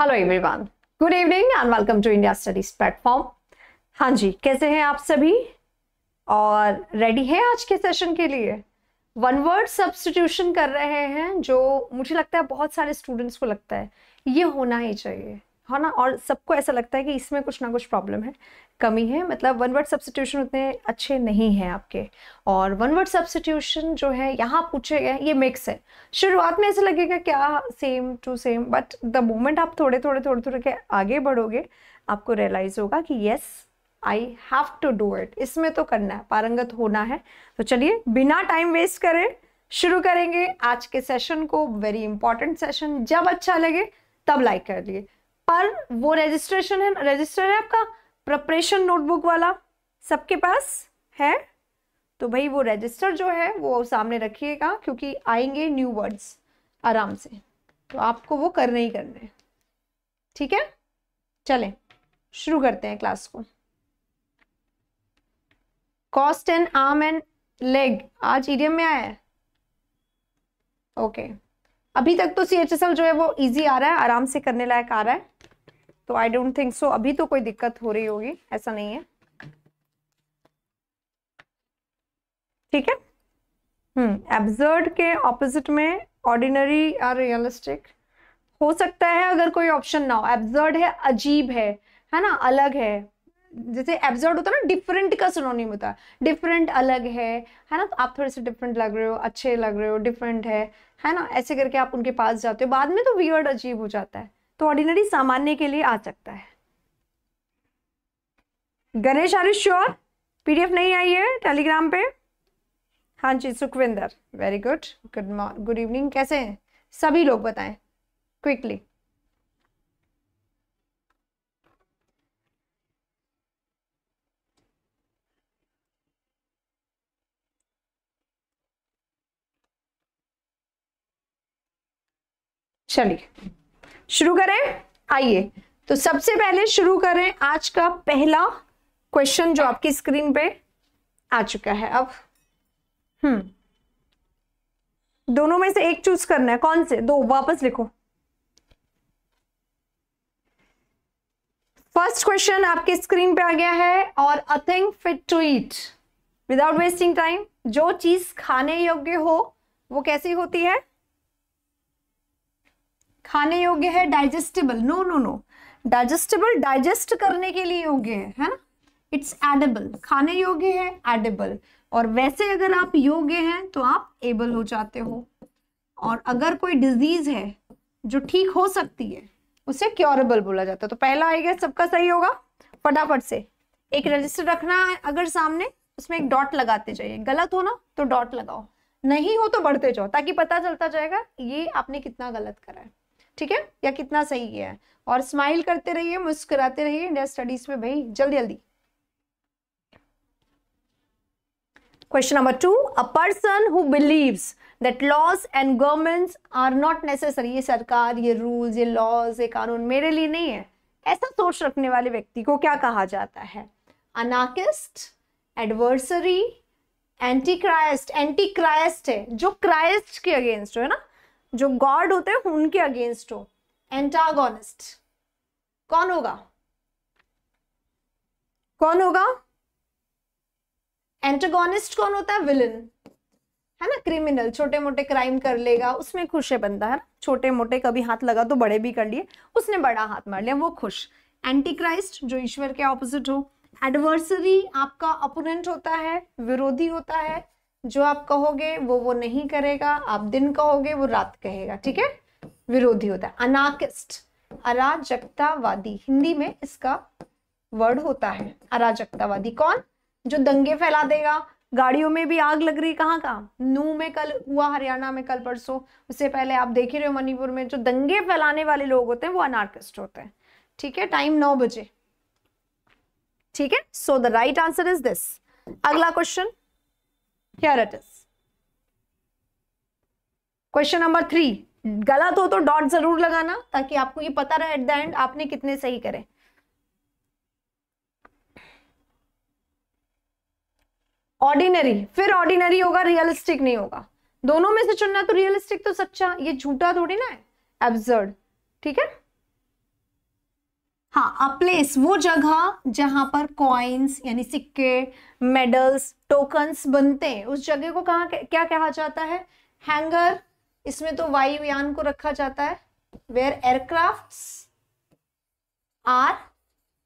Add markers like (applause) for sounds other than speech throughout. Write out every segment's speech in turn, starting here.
Hello everyone good evening and welcome to India studies platform हाँ जी कैसे हैं आप सभी और रेडी हैं आज के सेशन के लिए वन वर्ड सब्सटीट्यूशन कर रहे हैं जो मुझे लगता है बहुत सारे स्टूडेंट्स को लगता है ये होना ही चाहिए है हाँ ना और सबको ऐसा लगता है कि इसमें कुछ ना कुछ प्रॉब्लम है कमी है मतलब वन वर्ड सब्सटीट्यूशन उतने अच्छे नहीं हैं आपके और वन वर्ड सब्सटीट्यूशन जो है यहाँ पूछे गए ये मिक्स है शुरुआत में ऐसा लगेगा क्या same to same but the moment आप थोड़े थोड़े थोड़े थोड़े के आगे बढ़ोगे आपको रियलाइज होगा कि yes I have to do it इसमें तो करना है पारंगत होना है तो चलिए बिना टाइम वेस्ट करें शुरू करेंगे आज के सेशन को वेरी इंपॉर्टेंट सेशन जब अच्छा लगे तब लाइक कर लिए पर वो रजिस्ट्रेशन है रजिस्टर है आपका प्रपरेशन नोटबुक वाला सबके पास है तो भाई वो रजिस्टर जो है वो सामने रखिएगा क्योंकि आएंगे न्यू वर्ड्स आराम से तो आपको वो करने ही करने ठीक है चलें शुरू करते हैं क्लास को cost and arm and leg आज ईडियम में आया है ओके okay. अभी तक तो सी एच एस एल जो है वो इजी आ रहा है आराम से करने लायक आ रहा है तो आई डोंट थिंक सो अभी तो कोई दिक्कत हो रही होगी ऐसा नहीं है ठीक है हम्म एब्जर्ड के ऑपोजिट में ऑर्डिनरी या रियलिस्टिक हो सकता है अगर कोई ऑप्शन ना हो एब्जर्ड है अजीब है है ना अलग है जैसे एब्जर्ड होता है ना डिफरेंट का सुनोनिम होता है डिफरेंट अलग है है ना तो आप थोड़े से डिफरेंट लग रहे हो अच्छे लग रहे हो डिफरेंट है है ना ऐसे करके आप उनके पास जाते हो बाद में तो वियर्ड अजीब हो जाता है तो ऑर्डिनरी सामान्य के लिए आ सकता है गणेश आर श्योर पीडीएफ नहीं आई है टेलीग्राम पे हाँ जी Sukhwinder very good good morning good evening कैसे हैं सभी लोग बताएं क्विकली चलिए शुरू करें आइए तो सबसे पहले शुरू करें आज का पहला क्वेश्चन जो आपकी स्क्रीन पे आ चुका है अब हम्म दोनों में से एक चूज करना है कौन से दो वापस लिखो फर्स्ट क्वेश्चन आपके स्क्रीन पे आ गया है और a thing fit to eat without wasting time जो चीज खाने योग्य हो वो कैसी होती है खाने योग्य है digestible no no no digestible digest करने के लिए योग्य है है ना इट्स एडेबल खाने योग्य है एडेबल और वैसे अगर आप योग्य हैं तो आप एबल हो जाते हो और अगर कोई डिजीज है जो ठीक हो सकती है उसे क्योरेबल बोला जाता है तो पहला आएगा सबका सही होगा फटाफट से एक रजिस्टर रखना है अगर सामने उसमें एक डॉट लगाते जाइए गलत हो ना तो डॉट लगाओ नहीं हो तो बढ़ते जाओ ताकि पता चलता जाएगा ये आपने कितना गलत करा है ठीक है या कितना सही है और स्माइल करते रहिए मुस्कुराते रहिए इंडिया स्टडीज में भाई जल्दी जल्दी question number two a person who believes that laws and governments are not necessary ये सरकार ये रूल्स ये लॉज ये कानून मेरे लिए नहीं है ऐसा सोच रखने वाले व्यक्ति को क्या कहा जाता है anarchist adversary Antichrist Antichrist है जो क्राइस्ट के अगेंस्ट है ना जो गॉड होते हैं उनके अगेंस्ट हो एंटागोनिस्ट कौन होगा कौन होगा एंटागोनिस्ट कौन होता है विलन है ना क्रिमिनल छोटे मोटे क्राइम कर लेगा उसमें खुश है बंदा है ना छोटे मोटे कभी हाथ लगा तो बड़े भी कर लिए उसने बड़ा हाथ मार लिया वो खुश एंटी क्राइस्ट जो ईश्वर के ऑपोजिट हो एडवर्सरी आपका अपोनेंट होता है विरोधी होता है जो आप कहोगे वो वो नहीं करेगा आप दिन कहोगे वो रात कहेगा ठीक है विरोधी होता है अनाकिस्ट अराजकतावादी हिंदी में इसका वर्ड होता है अराजकतावादी कौन जो दंगे फैला देगा गाड़ियों में भी आग लग रही कहाँ कहाँ नू में कल हुआ हरियाणा में कल परसों उससे पहले आप देख ही रहे हो मणिपुर में जो दंगे फैलाने वाले लोग होते हैं वो अनार्किस्ट होते हैं ठीक है टाइम नौ बजे ठीक है so the right answer is this अगला question here it is question number three गलत हो तो डॉट तो जरूर लगाना ताकि आपको ये पता रहे एट द एंड आपने कितने सही करे ऑर्डिनरी फिर ऑर्डिनरी होगा रियलिस्टिक नहीं होगा दोनों में से चुनना तो रियलिस्टिक तो सच्चा ये झूठा थोड़ी ना है एब्जर्ड ठीक है हाँ अ प्लेस वो जगह जहां पर कॉइन्स यानी सिक्के मेडल्स टोकन्स बनते हैं उस जगह को कहा क्या कहा जाता है हैंगर इसमें तो वायुयान को रखा जाता है वेयर एयरक्राफ्ट आर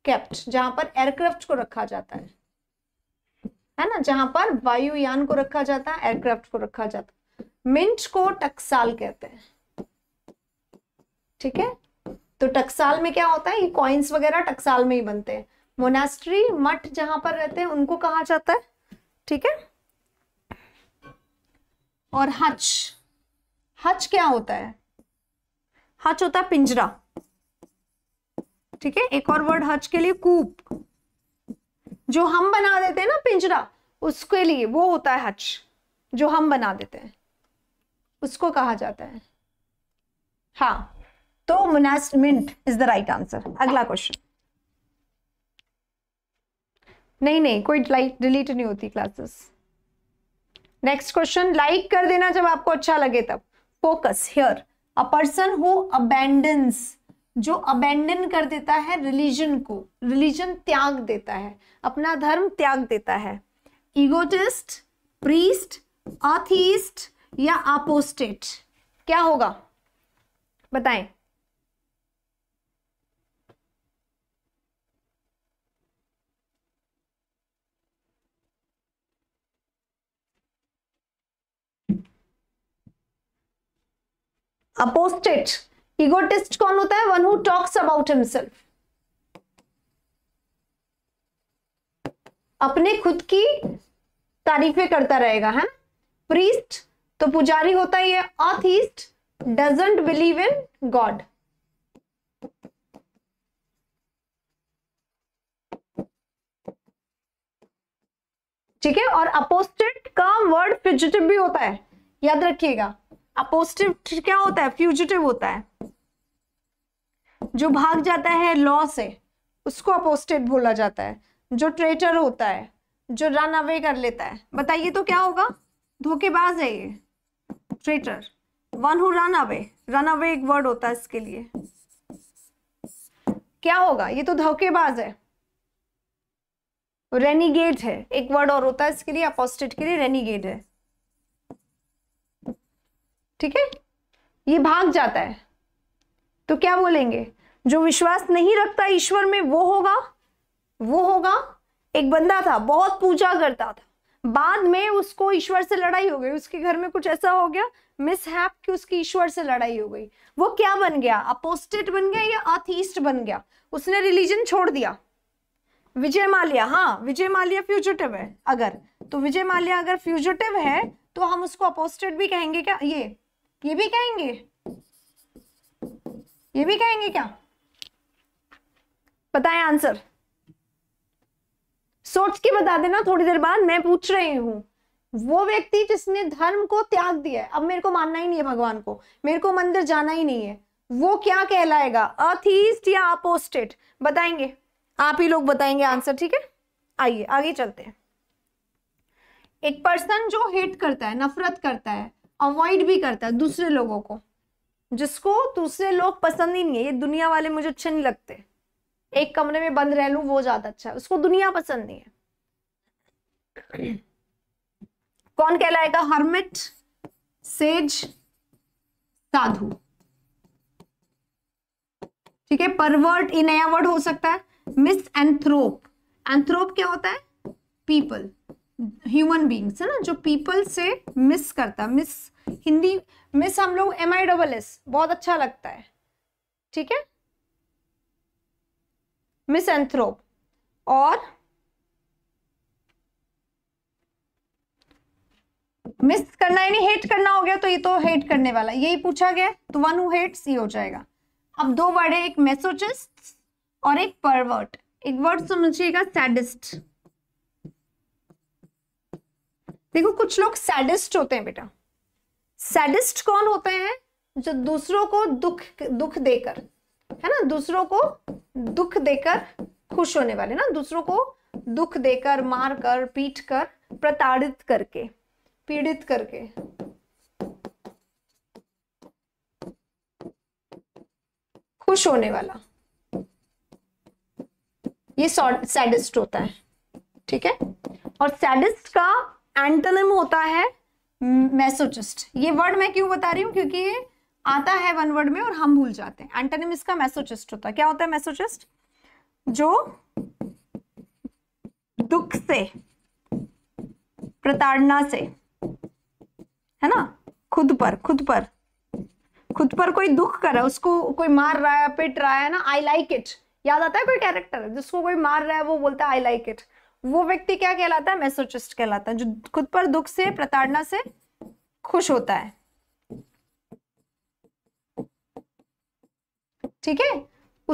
कैप्ट जहां पर एयरक्राफ्ट को रखा जाता है है ना जहां पर वायुयान को रखा जाता है एयरक्राफ्ट को रखा जाता है मिंट को टक्साल कहते हैं ठीक है तो टक्साल में क्या होता है ये कॉइन्स वगैरह टक्साल में ही बनते हैं मोनास्ट्री मठ जहां पर रहते हैं उनको कहा जाता है ठीक है और हच हच क्या होता है हच होता है पिंजरा ठीक है एक और वर्ड हज के लिए कूप जो हम बना देते हैं ना पिंजरा उसके लिए वो होता है हज जो हम बना देते हैं उसको कहा जाता है हाँ तो मोनास्टमेंट इज द राइट आंसर अगला क्वेश्चन नहीं नहीं कोई लाइट डिलीट नहीं होती क्लासेस नेक्स्ट क्वेश्चन लाइक कर देना जब आपको अच्छा लगे तब focus here a person who abandons जो अबेंडन कर देता है रिलीजन को रिलीजन त्याग देता है अपना धर्म त्याग देता है इगोटिस्ट प्रीस्ट अथीस्ट या अपोस्टेट क्या होगा बताएं अपोस्टेट इगोटिस्ट कौन होता है one who talks about himself अपने खुद की तारीफें करता रहेगा है प्रीस्ट तो पुजारी होता है ये atheist doesn't believe in God ठीक है और अपोस्टेट का वर्ड फिजिटिव भी होता है याद रखिएगा अपोस्टिव क्या होता है फ्यूजिटिव होता है जो भाग जाता है लॉ से उसको अपोस्टेड बोला जाता है जो ट्रेटर होता है जो रन अवे कर लेता है बताइए तो क्या होगा धोखेबाज है ये traitor one who run away run away एक वर्ड होता है इसके लिए क्या होगा ये तो धोखेबाज है रेनीगेट है एक वर्ड और होता है इसके लिए अपोस्टेड के लिए रेनीगेट है ठीक है ये भाग जाता है तो क्या बोलेंगे जो विश्वास नहीं रखता ईश्वर में वो होगा वो होगा एक बंदा था बहुत पूजा करता था बाद में उसको ईश्वर से लड़ाई हो गई उसके घर में कुछ ऐसा हो गया मिस हैप कि उसकी ईश्वर से लड़ाई हो गई वो क्या बन गया अपोस्टेट बन गया या अथीस्ट बन गया उसने रिलीजन छोड़ दिया विजय माल्या हाँ विजय माल्या फ्यूजिटिव है अगर तो विजय माल्या अगर फ्यूजिटिव है तो हम उसको अपोस्टेट भी कहेंगे क्या ये ये भी कहेंगे ये भी कहेंगे क्या बताए आंसर सोच के बता देना थोड़ी देर बाद मैं पूछ रही हूं वो व्यक्ति जिसने धर्म को त्याग दिया है अब मेरे को मानना ही नहीं है भगवान को मेरे को मंदिर जाना ही नहीं है वो क्या कहलाएगा अथीस्ट या अपोस्टेट बताएंगे आप ही लोग बताएंगे आंसर ठीक है आइए आगे चलते हैं एक पर्सन जो हेट करता है नफरत करता है अवॉइड भी करता है दूसरे लोगों को जिसको दूसरे लोग पसंद ही नहीं है ये दुनिया वाले मुझे अच्छे नहीं लगते एक कमरे में बंद रह लू वो ज्यादा अच्छा है उसको दुनिया पसंद नहीं है (clears throat) कौन कहलाएगा हर्मिट सेज साधु ठीक है परवर्ट ये नया वर्ड हो सकता है मिस एंथ्रोप एंथ्रोप क्या होता है पीपल ह्यूमन बींग्स है ना जो पीपल से मिस करता मिस हिंदी मिस हम लोग एम आई डबल एस बहुत अच्छा लगता है ठीक है मिस एंथ्रोप और मिस करना यानी हेट करना हो गया तो ये तो हेट करने वाला यही पूछा गया तो वन हु हेट्स ये हो जाएगा अब दो वर्ड है एक मेसोजिस्ट और एक परवर्ट एक वर्ड समझिएगा सैडिस्ट देखो कुछ लोग सैडिस्ट होते हैं बेटा सैडिस्ट कौन होते हैं जो दूसरों को दुख दुख देकर है ना दूसरों को दुख देकर खुश होने वाले ना दूसरों को दुख देकर मार कर पीट कर प्रताड़ित करके पीड़ित करके खुश होने वाला ये सैडिस्ट होता है ठीक है और सैडिस्ट का एंटोनिम होता है Hmm, मैसोचिस्ट ये वर्ड मैं क्यों बता रही हूँ क्योंकि ये आता है वन वर्ड में और हम भूल जाते हैं एंटोनिम इसका मैसोचिस्ट होता है क्या होता है मैसोचिस्ट जो दुख से प्रताड़ना से है ना खुद पर खुद पर खुद पर कोई दुख कर रहा है उसको कोई मार रहा है पिट रहा है ना आई लाइक इट याद आता है कोई कैरेक्टर जिसको कोई मार रहा है वो बोलता है आई लाइक इट वो व्यक्ति क्या कहलाता है मैसोचिस्ट कहलाता है जो खुद पर दुख से प्रताड़ना से खुश होता है ठीक है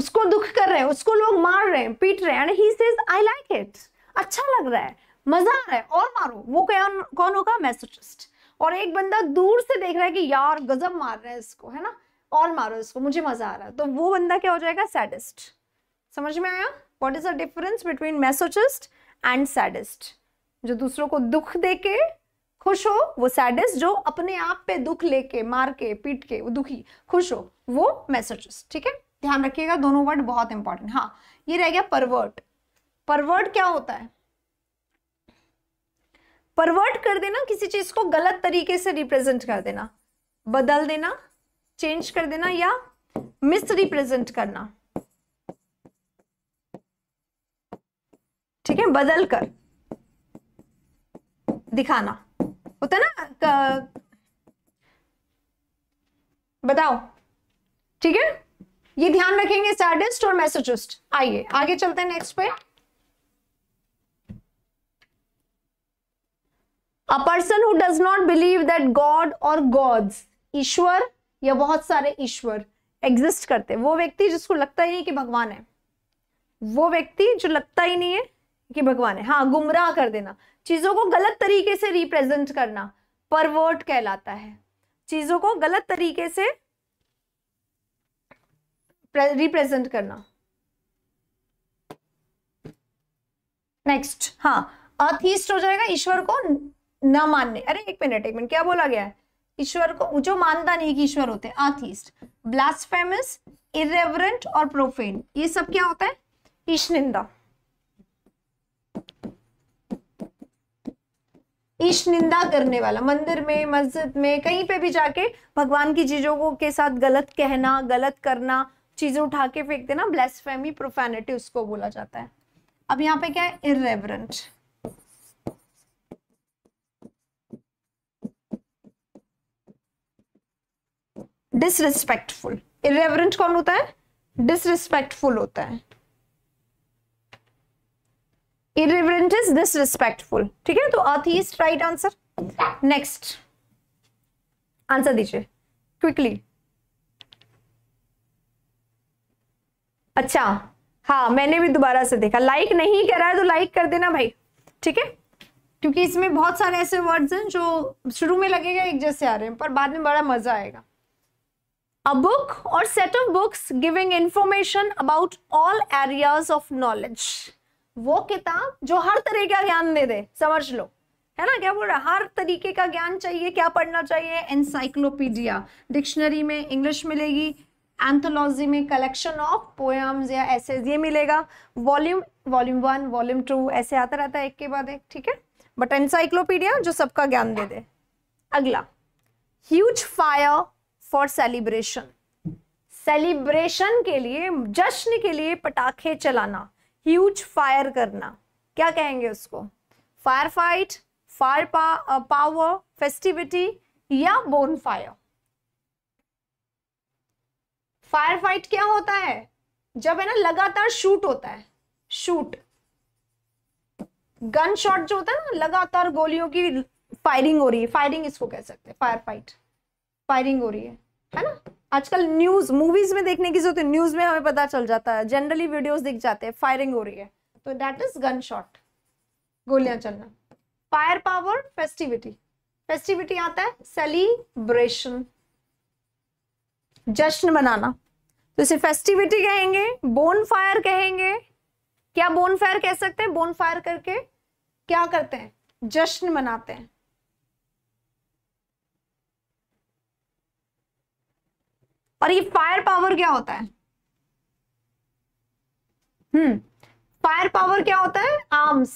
उसको दुख कर रहे हैं उसको लोग मार रहे हैं पीट रहे हैं he says I like it अच्छा लग रहा है मजा आ रहा है और मारो वो कौन कौन होगा मैसोचिस्ट और एक बंदा दूर से देख रहा है कि यार गजब मार रहा है इसको है ना और मारो इसको मुझे मजा आ रहा है तो वो बंदा क्या हो जाएगा सैडिस्ट समझ में आया what is the difference between masochist and sadist जो दूसरों को दुख दे के खुश हो वो सैडिस्ट जो अपने आप पे दुख लेके मार के पीट के वो दुखी खुश हो वो मैसेजेस ठीक है ध्यान रखिएगा दोनों वर्ड बहुत इंपॉर्टेंट हाँ ये रह गया परवर्ट परवर्ट क्या होता है परवर्ट कर देना किसी चीज को गलत तरीके से रिप्रेजेंट कर देना बदल देना चेंज कर देना या मिस रिप्रेजेंट करना ठीक है बदल कर दिखाना होता ना बताओ ठीक है ये ध्यान रखेंगे सैडिस्ट और मैसेजिस्ट आइए आगे चलते हैं नेक्स्ट पे a person who does not believe that God और गॉड्स ईश्वर या बहुत सारे ईश्वर एग्जिस्ट करते वो व्यक्ति जिसको लगता ही नहीं कि भगवान है वो व्यक्ति जो लगता ही नहीं है कि भगवान है हाँ गुमराह कर देना चीज़ों को गलत तरीके से रिप्रेजेंट करना परवर्ट कहलाता है चीज़ों को गलत तरीके से रिप्रेजेंट करना नेक्स्ट हाँ अथीस्ट हो जाएगा ईश्वर को ना मानने अरे एक मिनट एक मिनट क्या बोला गया है ईश्वर को जो मानता नहीं कि ईश्वर होते आथीस्ट फेमस इरेवरेंट और प्रोफेन ये सब क्या होता है ईश्निंदा ईश निंदा करने वाला मंदिर में मस्जिद में कहीं पे भी जाके भगवान की चीज़ों को के साथ गलत कहना गलत करना चीज़ें उठा के फेंक देना फैमी प्रोफेनिटी उसको बोला जाता है अब यहाँ पे क्या है इरेवरेंट डिसरिस्पेक्टफुल इरेवरेंट कौन होता है डिसरिस्पेक्टफुल होता है इरिवरेंट इज डिसरिस्पेक्टफुल ठीक है तो is right answer next answer दीजिए क्विकली अच्छा हाँ मैंने भी दोबारा से देखा लाइक नहीं कर रहा है तो लाइक कर देना भाई ठीक है क्योंकि इसमें बहुत सारे ऐसे वर्ड्स हैं जो शुरू में लगेगा एक जैसे आ रहे हैं पर बाद में बड़ा मजा आएगा a book or set of books giving information about all areas of knowledge वो किताब जो हर तरह का ज्ञान दे दे समझ लो है ना क्या बोल रहा है हर तरीके का ज्ञान चाहिए क्या पढ़ना चाहिए एनसाइक्लोपीडिया डिक्शनरी में इंग्लिश मिलेगी एंथोलॉजी में कलेक्शन ऑफ पोएम्स या ऐसे ये मिलेगा volume volume one volume two ऐसे आता रहता है एक के बाद एक ठीक है बट एनसाइक्लोपीडिया जो सबका ज्ञान दे दे अगला huge fire for celebration celebration के लिए जश्न के लिए पटाखे चलाना ह्यूज फायर करना क्या कहेंगे उसको fire fight fire power festivity या बोन फायर फायर फाइट क्या होता है जब है ना लगातार शूट होता है शूट गन शॉट जो होता है ना लगातार गोलियों की फायरिंग हो रही है फायरिंग इसको कह सकते हैं फायर फाइट फायरिंग हो रही है है ना आजकल न्यूज मूवीज में देखने की जरूरत है न्यूज में हमें पता चल जाता है जनरली वीडियोस दिख जाते हैं फायरिंग हो रही है तो दैट इज गन शॉट गोलियां चलना फायर पावर फेस्टिविटी फेस्टिविटी आता है सेलिब्रेशन जश्न मनाना तो इसे फेस्टिविटी कहेंगे बोन फायर कहेंगे क्या बोन फायर कह सकते हैं बोन फायर करके क्या करते हैं जश्न मनाते हैं और ये फायर पावर क्या होता है हम्म फायर पावर क्या होता है आर्म्स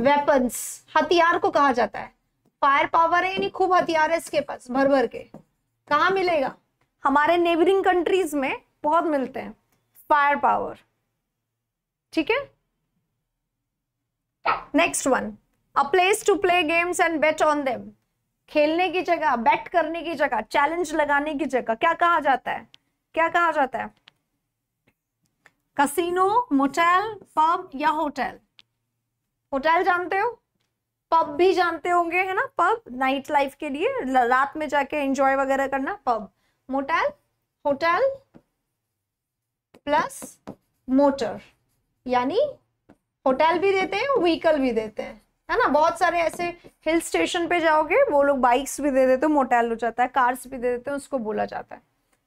वेपन्स हथियार को कहा जाता है फायर पावर है यानी खूब हथियार है इसके पास भर भर के कहा मिलेगा हमारे नेबरिंग कंट्रीज में बहुत मिलते हैं फायर पावर ठीक है next one a place to play games and bet on them खेलने की जगह बैट करने की जगह चैलेंज लगाने की जगह क्या कहा जाता है क्या कहा जाता है कसिनो मोटेल पब या होटल होटल जानते हो पब भी जानते होंगे है ना पब नाइट लाइफ के लिए रात में जाके एंजॉय वगैरह करना pub motel hotel plus motor यानी होटल भी देते हैं व्हीकल भी देते हैं है ना बहुत सारे ऐसे हिल स्टेशन पे जाओगे वो लोग बाइक्स भी दे देते हैं मोटेल हो जाता है कार्स भी दे देते हैं उसको बोला जाता है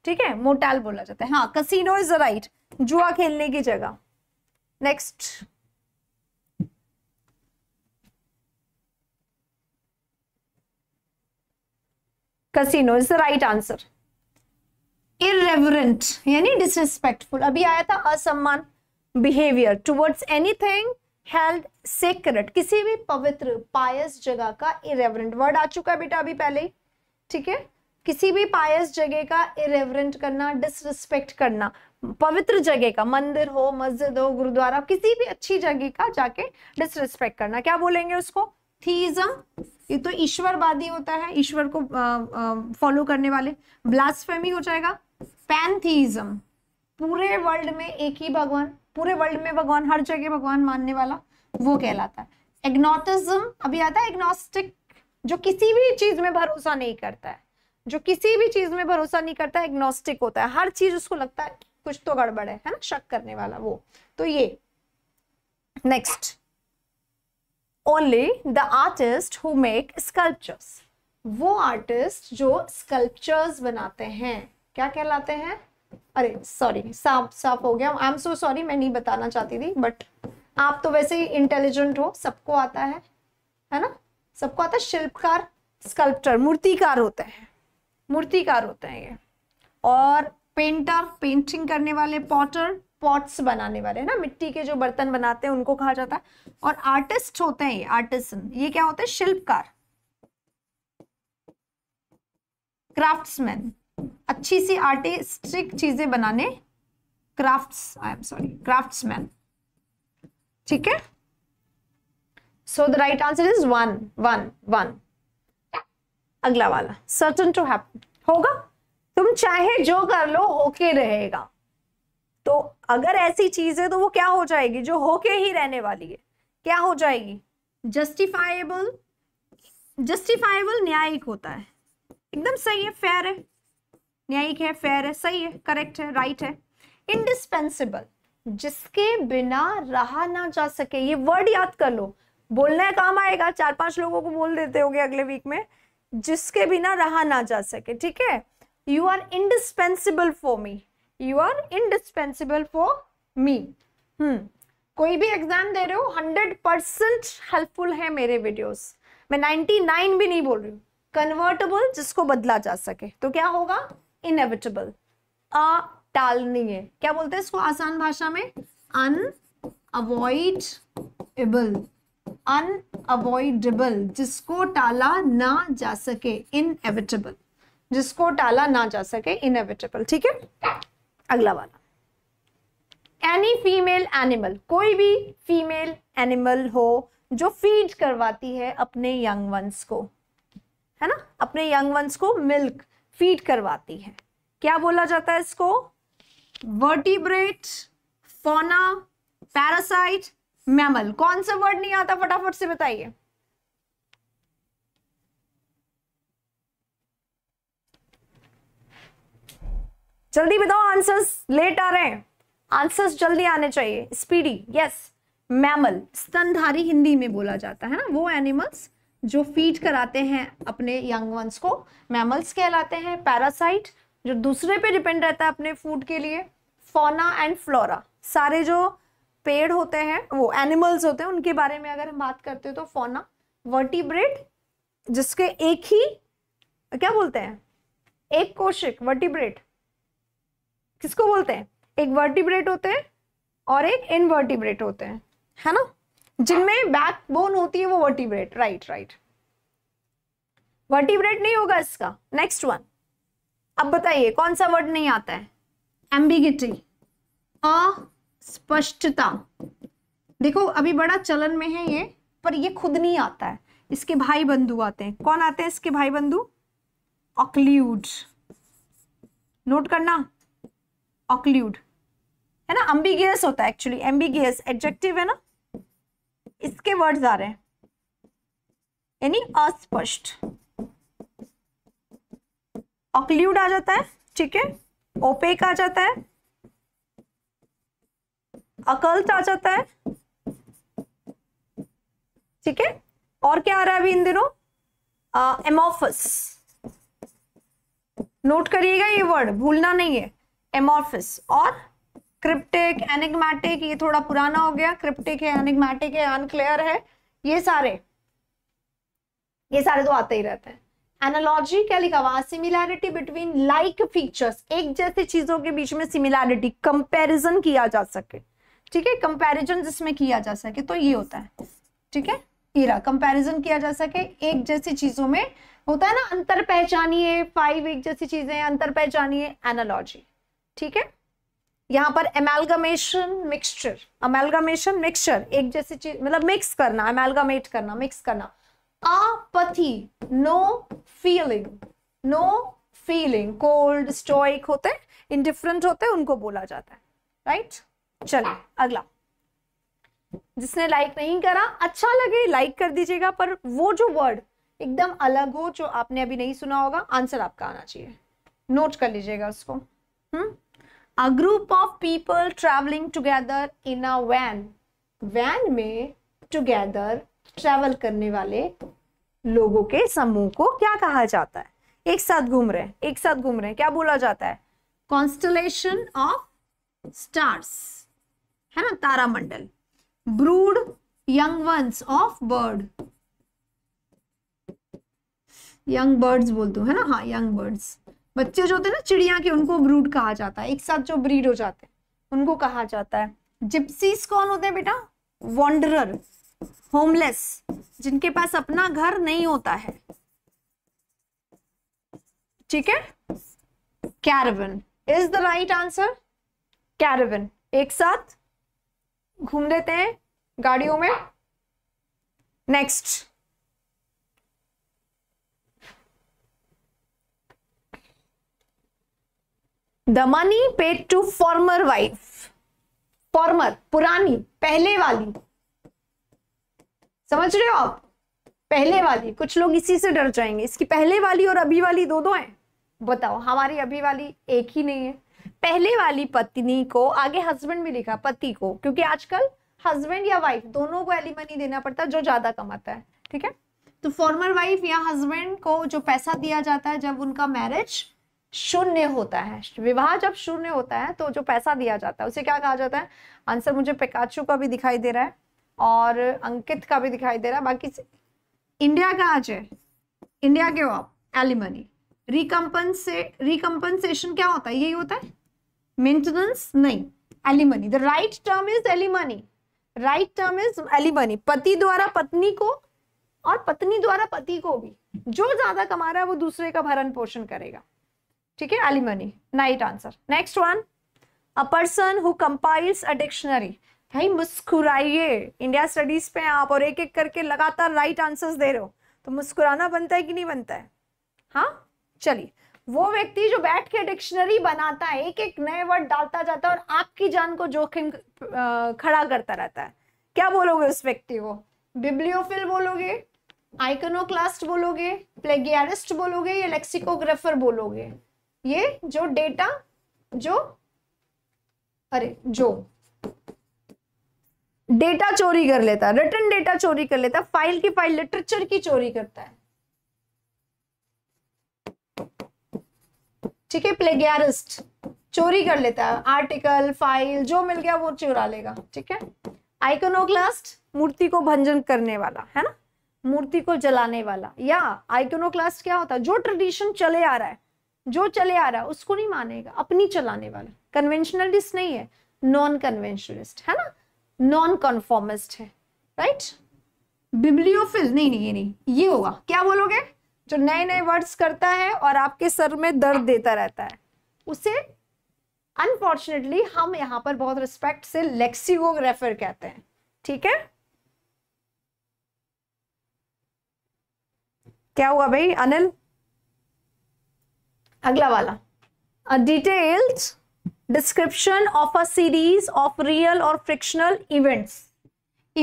ठीक है मोटेल बोला जाता है हाँ कसिनो इज राइट जुआ खेलने की जगह next casino is the right answer irreverent यानी डिसरिस्पेक्टफुल अभी आया था असम्मान behaviour towards anything held sacred किसी भी पवित्र पायस जगह का इरेवरेंट वर्ड आ चुका है बेटा अभी पहले ठीक है किसी भी पायस जगह का इरेवरेंट करना डिसरिस्पेक्ट करना पवित्र जगह का मंदिर हो मस्जिद हो गुरुद्वारा किसी भी अच्छी जगह का जाके डिसरिस्पेक्ट करना क्या बोलेंगे उसको थीजम ये तो ईश्वरवादी होता है ईश्वर को फॉलो करने वाले ब्लास्फेमी हो जाएगा पैनथीजम पूरे वर्ल्ड में एक ही भगवान पूरे वर्ल्ड में भगवान हर जगह भगवान मानने वाला वो कहलाता है एग्नोटिज्म अभी आता है एग्नोस्टिक जो किसी भी चीज में भरोसा नहीं करता है जो किसी भी चीज में भरोसा नहीं करता है एग्नोस्टिक होता है हर चीज उसको लगता है कुछ तो गड़बड़ है है ना शक करने वाला वो तो ये next only the artist who make sculptures वो आर्टिस्ट जो स्कल्पचर्स बनाते हैं क्या कहलाते हैं अरे सॉरी साफ साफ हो गया आई एम सो सॉरी मैं नहीं बताना चाहती थी बट आप तो वैसे ही इंटेलिजेंट हो सबको आता है है ना सबको आता है शिल्पकार स्कल्पचर मूर्तिकार होते हैं मूर्तिकार होते हैं ये और पेंटर पेंटिंग करने वाले पॉटर पॉट्स बनाने वाले है ना मिट्टी के जो बर्तन बनाते हैं उनको कहा जाता है और आर्टिस्ट होते हैं ये आर्टिस्ट ये क्या होते हैं शिल्पकार क्राफ्ट्समैन अच्छी सी आर्टिस्टिक चीजें बनाने crafts I am sorry craftsman ठीक है so the right answer is one one one अगला वाला सर्टन टू हैपन होगा तुम चाहे जो कर लो होके रहेगा तो अगर ऐसी चीज है तो वो क्या हो जाएगी जो होके ही रहने वाली है क्या हो जाएगी जस्टिफाइबल जस्टिफाइबल न्यायिक होता है एकदम सही है फेयर है न्यायिक है फेयर है सही है करेक्ट है राइट है इंडिस्पेंसिबल जिसके बिना रहा ना जा सके ये वर्ड याद कर लो बोलना है काम आएगा चार पांच लोगों को बोल देते होगे अगले वीक में जिसके बिना रहा ना जा सके ठीक है you are indispensable for me you are indispensable for me hmm कोई भी एग्जाम दे रहे हो हंड्रेड परसेंट हेल्पफुल है मेरे वीडियोस मैं नाइनटी नाइन भी नहीं बोल रही हूँ कन्वर्टेबल जिसको बदला जा सके तो क्या होगा इनएविटेबल अटालनीय क्या बोलते हैं इसको आसान भाषा में अन अवॉइडेबल अन अवॉइडेबल जिसको टाला ना जा सके इनएविटेबल जिसको टाला ना जा सके इनएविटेबल ठीक है अगला वाला एनी फीमेल एनिमल कोई भी फीमेल एनिमल हो जो फीड करवाती है अपने यंग वंस को है ना अपने यंग वंस को मिल्क फीड करवाती है क्या बोला जाता है इसको वर्टिब्रेट फोना पैरासाइट मैमल कौन सा वर्ड नहीं आता फटाफट से बताइए जल्दी बताओ आंसर्स लेट आ रहे हैं आंसर्स जल्दी आने चाहिए स्पीडी यस मैमल स्तनधारी हिंदी में बोला जाता है ना वो एनिमल्स जो फीड कराते हैं अपने यंग वंस को मैमल्स कहलाते हैं पैरासाइट जो दूसरे पे डिपेंड रहता है अपने फूड के लिए फोना एंड फ्लोरा सारे जो पेड़ होते हैं वो एनिमल्स होते हैं उनके बारे में अगर हम बात करते हैं तो फोना वर्टिब्रेट जिसके एक ही क्या बोलते हैं एक कोशिक वर्टिब्रेट किसको बोलते हैं एक वर्टिब्रेट होते हैं और एक इनवर्टिब्रेट होते हैं है ना जिनमें बैकबोन होती है वो वर्टिब्रेट राइट राइट वर्टिब्रेट नहीं होगा इसका नेक्स्ट वन अब बताइए कौन सा वर्ड नहीं आता है एम्बिगिटी अस्पष्टता देखो अभी बड़ा चलन में है ये पर ये खुद नहीं आता है इसके भाई बंधु आते हैं कौन आते हैं इसके भाई बंधु ऑक्ल्यूड नोट करना ऑक्ल्यूड है ना अम्बिगियस होता है एक्चुअली एम्बिगियस एडजेक्टिव है ना इसके वर्ड्स आ रहे हैं यानी अस्पष्ट ऑक्ल्यूड आ जाता है ठीक है ओपेक आ जाता है अकल्ट आ जाता है ठीक है और क्या आ रहा है अभी इन दिनों एमोफस नोट करिएगा ये वर्ड भूलना नहीं है एमोफिस और क्रिप्टिक एनिग्मेटिक ये थोड़ा पुराना हो गया क्रिप्टिक है एनिगमैटिक है अनक्लियर है ये सारे ये सारे तो आते ही रहते हैं एनोलॉजी क्या लिखा हुआ सिमिलैरिटी बिटवीन लाइक फीचर्स एक जैसी चीजों के बीच में सिमिलैरिटी कंपैरिजन किया जा सके ठीक है कंपैरिजन जिसमें किया जा सके तो ये होता है ठीक है इरा कंपैरिजन किया जा सके एक जैसी चीजों में होता है ना अंतर पहचानिए फाइव एक जैसी चीजें अंतर पहचानिए एनोलॉजी ठीक है यहाँ पर एमेलगमेशन मिक्सचर अमेलगमेशन मिक्सचर एक जैसी चीज मतलब मिक्स करना अमेलगमेट करना मिक्स करना apathy no feeling no feeling cold stoic होते इनडिफरेंट होते उनको बोला जाता है राइट right? चलिए अगला जिसने लाइक नहीं करा अच्छा लगे लाइक कर दीजिएगा पर वो जो वर्ड एकदम अलग हो जो आपने अभी नहीं सुना होगा आंसर आपका आना चाहिए नोट कर लीजिएगा उसको हम्म a group of people traveling together in a van van में together travel करने वाले लोगों के समूह को क्या कहा जाता है एक साथ घूम रहे हैं एक साथ घूम रहे हैं क्या बोला जाता है कॉन्स्टलेशन ऑफ स्टार्स है ना तारामंडल brood young ones of bird young birds बोलते हैं है ना हाँ यंग बर्ड्स बच्चे जो होते हैं ना चिड़िया के उनको ब्रूड कहा जाता है एक साथ जो ब्रीड हो जाते हैं उनको कहा जाता है जिप्सीज कौन होते हैं बेटा वॉन्डर होमलेस जिनके पास अपना घर नहीं होता है ठीक है caravan is the right answer caravan एक साथ घूम लेते हैं गाड़ियों में next the money paid to former wife former पुरानी पहले वाली समझ रहे हो आप पहले वाली कुछ लोग इसी से डर जाएंगे इसकी पहले वाली और अभी वाली दो दो हैं बताओ हमारी अभी वाली एक ही नहीं है पहले वाली पत्नी को आगे हस्बैंड भी लिखा पति को क्योंकि आजकल हस्बैंड या वाइफ दोनों को एलिमनी देना पड़ता है जो ज्यादा कमाता है ठीक है तो फॉर्मर वाइफ या हस्बैंड को जो पैसा दिया जाता है जब उनका मैरिज शून्य होता है विवाह जब शून्य होता है तो जो पैसा दिया जाता है उसे क्या कहा जाता है आंसर मुझे पिकाचु का भी दिखाई दे रहा है और अंकित का भी दिखाई दे रहा है बाकी इंडिया का आज है इंडिया के आप एलिमनी रिकम्पनसे रिकम्पनसेशन क्या होता है यही होता है मेंटेनेंस नहीं alimony the right term is alimony right term is alimony पति द्वारा पत्नी को और पत्नी द्वारा पति को भी जो ज्यादा कमा रहा है वो दूसरे का भरण पोषण करेगा ठीक है alimony right answer next one a person who compiles a dictionary भाई मुस्कुराइए इंडिया स्टडीज पे आप और एक एक करके लगातार राइट आंसर्स दे रहे हो तो मुस्कुराना बनता है कि नहीं बनता है हाँ चलिए वो व्यक्ति जो बैठ के डिक्शनरी बनाता है एक एक नए वर्ड डालता जाता है और आपकी जान को जोखिम खड़ा करता रहता है क्या बोलोगे उस व्यक्ति को बिब्लियोफिल बोलोगे आइकनोक्लास्ट बोलोगे प्लेगियरिस्ट बोलोगे या लेक्सिकोग्राफर बोलोगे ये जो डेटा जो अरे जो डेटा चोरी कर लेता है रिटर्न डेटा चोरी कर लेता है फाइल की फाइल लिटरेचर की चोरी करता है ठीक है प्लेगियारिस्ट चोरी कर लेता है आर्टिकल फाइल जो मिल गया वो चुरा लेगा ठीक है आइकोनोक्लास्ट मूर्ति को भंजन करने वाला है ना मूर्ति को जलाने वाला या आइकोनोक्लास्ट क्या होता है जो ट्रेडिशन चले आ रहा है जो चले आ रहा है उसको नहीं मानेगा अपनी चलाने वाला कन्वेंशनलिस्ट नहीं है नॉन कन्वेंशनलिस्ट है ना नॉन कॉन्फॉर्मिस्ट है राइट बिब्लियोफिल नहीं नहीं ये नहीं ये होगा क्या बोलोगे जो नए नए वर्ड्स करता है और आपके सर में दर्द देता रहता है उसे अनफॉर्चुनेटली हम यहाँ पर बहुत रिस्पेक्ट से लेक्सीगोग्राफर कहते हैं ठीक है क्या हुआ भाई अनिल अगला वाला detailed description of a series of real or fictional events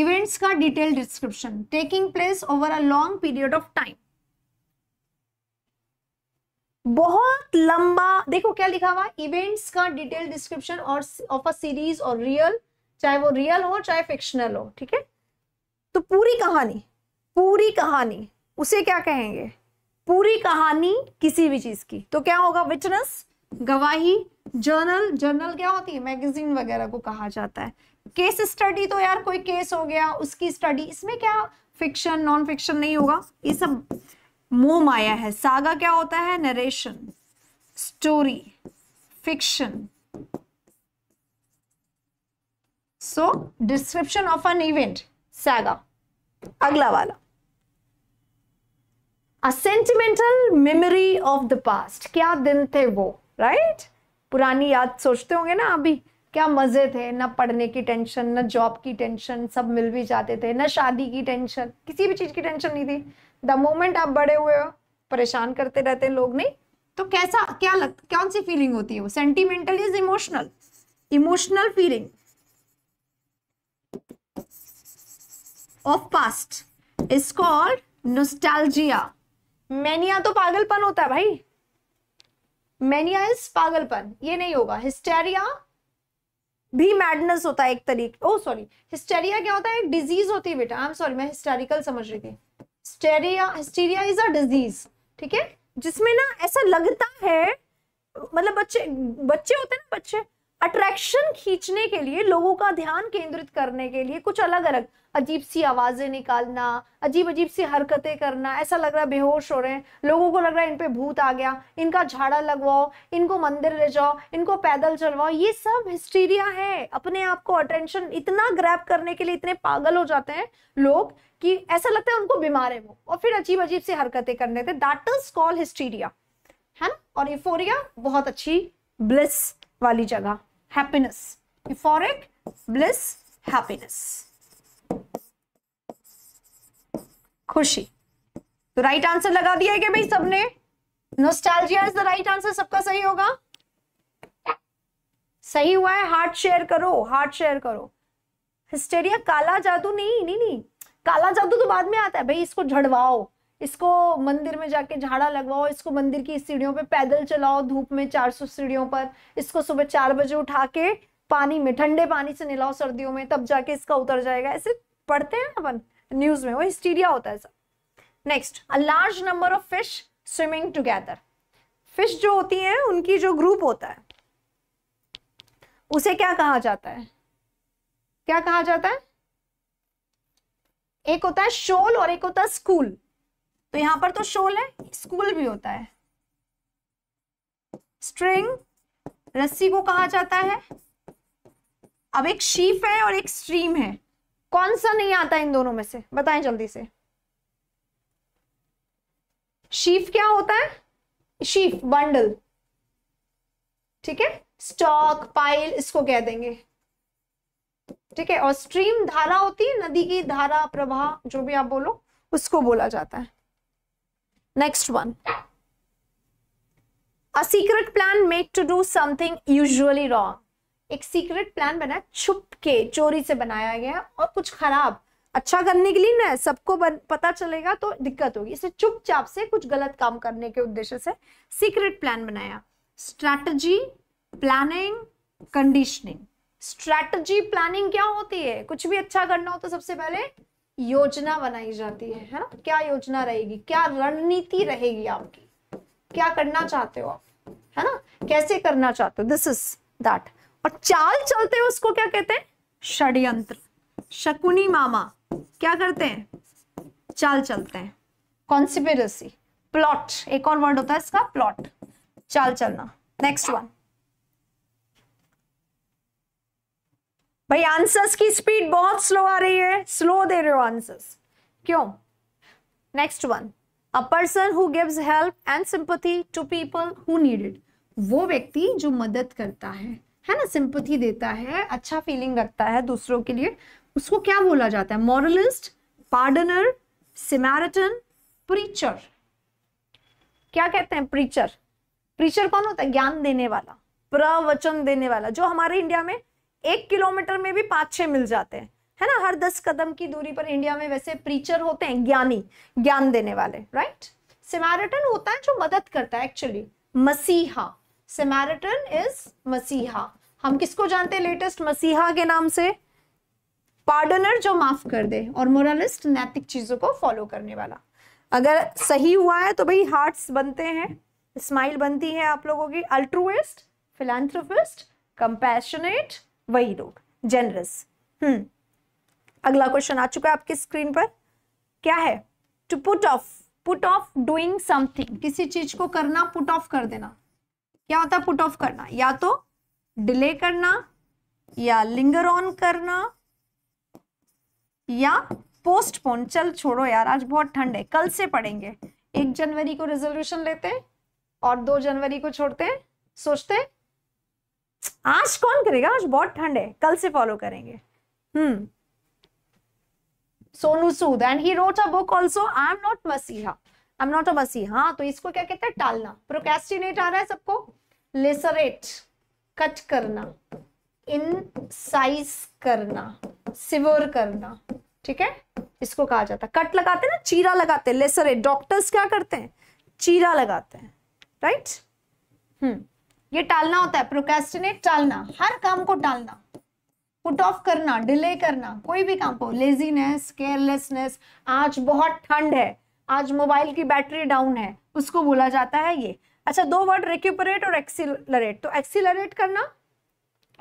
events का detailed description taking place over a long period of time बहुत लंबा देखो क्या लिखा हुआ इवेंट्स का डिटेल डिस्क्रिप्शन और of a series or real चाहे वो रियल हो चाहे फिक्शनल हो ठीक है तो पूरी कहानी पूरी कहानी उसे क्या कहेंगे पूरी कहानी किसी भी चीज की तो क्या होगा विटनेस गवाही जर्नल जर्नल क्या होती है मैगजीन वगैरह को कहा जाता है केस स्टडी तो यार कोई केस हो गया उसकी स्टडी इसमें क्या फिक्शन नॉन फिक्शन नहीं होगा ये सब मोह माया है सागा क्या होता है narration story fiction so description of an event saga अगला वाला a sentimental memory of the past क्या दिन थे वो राइट पुरानी याद सोचते होंगे ना अभी क्या मज़े थे ना पढ़ने की टेंशन ना जॉब की टेंशन सब मिल भी जाते थे ना शादी की टेंशन किसी भी चीज़ की टेंशन नहीं थी द मोमेंट आप बड़े हुए हो परेशान करते रहते लोग नहीं तो कैसा क्या लग कौन सी फीलिंग होती है वो sentimental is emotional emotional feeling of past is called nostalgia mania तो पागलपन होता है भाई मैनिया इज पागलपन ये नहीं होगा हिस्टेरिया भी मैडनेस होता है एक तरीके ओ सॉरी हिस्टेरिया क्या होता है एक डिजीज होती है बेटा आई एम सॉरी मैं हिस्टेरिकल समझ रही थी hysteria hysteria is a disease ठीक है जिसमें ना ऐसा लगता है मतलब बच्चे बच्चे होते हैं ना बच्चे अट्रैक्शन खींचने के लिए लोगों का ध्यान केंद्रित करने के लिए कुछ अलग अलग अजीब सी आवाज़ें निकालना अजीब अजीब सी हरकतें करना ऐसा लग रहा है बेहोश हो रहे हैं लोगों को लग रहा है इन पे भूत आ गया इनका झाड़ा लगवाओ इनको मंदिर ले जाओ इनको पैदल चलवाओ ये सब हिस्टीरिया है अपने आप को अटेंशन इतना ग्रैप करने के लिए इतने पागल हो जाते हैं लोग कि ऐसा लगता है उनको बीमार है वो और फिर अजीब अजीब सी हरकतें करने लेते दैट इज कॉल हिस्टीरिया है ना और इफोरिया बहुत अच्छी ब्लिस वाली जगह हैप्पीनेस इफोरिक ब्लिस हैप्पीनेस खुशी तो राइट आंसर लगा दिया है क्या भाई सबने nostalgia is the right answer सबका सही होगा सही हुआ है हार्ट शेयर करो हार्ट शेयर करो हिस्टेरिया काला जादू नहीं नहीं नहीं काला जादू तो बाद में आता है भाई इसको झड़वाओ इसको मंदिर में जाके झाड़ा लगवाओ इसको मंदिर की सीढ़ियों पे पैदल चलाओ धूप में 400 सीढ़ियों पर इसको सुबह चार बजे उठा के पानी में ठंडे पानी से निलाओ सर्दियों में तब जाके इसका उतर जाएगा ऐसे पढ़ते हैं अपन न्यूज में वो हिस्टीरिया होता है सब next a large number of fish swimming together fish जो होती हैं उनकी जो ग्रुप होता है उसे क्या कहा जाता है क्या कहा जाता है एक होता है शोल और एक होता है स्कूल तो यहां पर तो शोल है स्कूल भी होता है स्ट्रिंग रस्सी को कहा जाता है अब एक शीप है और एक स्ट्रीम है कौन सा नहीं आता इन दोनों में से बताएं जल्दी से शीफ क्या होता है शीफ बंडल ठीक है स्टॉक पाइल इसको कह देंगे ठीक है और स्ट्रीम धारा होती है नदी की धारा प्रवाह जो भी आप बोलो उसको बोला जाता है next one a secret plan made to do something usually wrong एक सीक्रेट प्लान बना छुप के चोरी से बनाया गया और कुछ खराब अच्छा करने के लिए ना सबको पता चलेगा तो दिक्कत होगी इसे चुपचाप से कुछ गलत काम करने के उद्देश्य से सीक्रेट प्लान बनाया strategy planning conditioning strategy planning क्या होती है कुछ भी अच्छा करना हो तो सबसे पहले योजना बनाई जाती है है ना क्या योजना रहेगी क्या रणनीति रहेगी आपकी क्या करना चाहते हो आप है ना कैसे करना चाहते हो दिस इज दैट और चाल चलते हैं उसको क्या कहते हैं षड्यंत्र शकुनी मामा क्या करते हैं चाल चलते हैं कॉन्सिपेरसी प्लॉट एक और वर्ड होता है इसका प्लॉट चाल चलना नेक्स्ट वन भाई आंसर्स की स्पीड बहुत स्लो आ रही है स्लो दे रहे हो आंसर्स क्यों next one a person who gives help and sympathy to people who needed वो व्यक्ति जो मदद करता है है ना सिंपथी देता है अच्छा फीलिंग रखता है दूसरों के लिए उसको क्या बोला जाता है मॉरलिस्ट पार्डनर सिमैरिटन प्रीचर क्या कहते हैं प्रीचर प्रीचर कौन होता है ज्ञान देने वाला प्रवचन देने वाला जो हमारे इंडिया में एक किलोमीटर में भी पाँच छह मिल जाते हैं है ना हर दस कदम की दूरी पर इंडिया में वैसे प्रीचर होते हैं ज्ञानी ज्ञान देने वाले राइट सिमारटन होता है जो मदद करता है एक्चुअली मसीहा सेमेरिटन इज मसीहा हम किसको जानते हैं लेटेस्ट मसीहा के नाम से पार्डनर जो माफ कर दे और मोरलिस्ट नैतिक चीजों को फॉलो करने वाला अगर सही हुआ है तो भाई हार्ट्स बनते हैं स्माइल बनती है आप लोगों की अल्ट्रोइस्ट फिलेंथ्रोफिस्ट कंपैशनेट वही लोग जेनरस हम्म अगला क्वेश्चन आ चुका है आपकी स्क्रीन पर क्या है to put off put off doing something किसी चीज को करना पुट ऑफ कर देना क्या होता है पुट ऑफ करना या तो डिले करना या लिंगर ऑन करना या पोस्टपोन चल छोड़ो यार आज बहुत ठंड है कल से पढ़ेंगे एक जनवरी को रिजोल्यूशन लेते और दो जनवरी को छोड़ते सोचते आज कौन करेगा आज बहुत ठंड है कल से फॉलो करेंगे hmm Sonu Sood and he wrote a book also I am not मसीहा आई एम नॉट अ मसी हाँ तो इसको क्या कहते हैं टालना प्रोकेस्टिनेट आ रहा है सबको लेसरेट कट करना इन साइज करना सिवर करना ठीक है इसको कहा जाता है कट लगाते हैं ना चीरा लगाते हैं लेसरेट डॉक्टर्स क्या करते हैं चीरा लगाते हैं राइट हम्म ये टालना होता है प्रोकेस्टिनेट टालना हर काम को टालना पुट ऑफ करना डिले करना कोई भी काम को लेजीनेस केयरलेसनेस आज बहुत ठंड है आज मोबाइल की बैटरी डाउन है उसको बोला जाता है ये अच्छा दो वर्ड रिक्यूपरेट और एक्सीलरेट तो एक्सीलरेट करना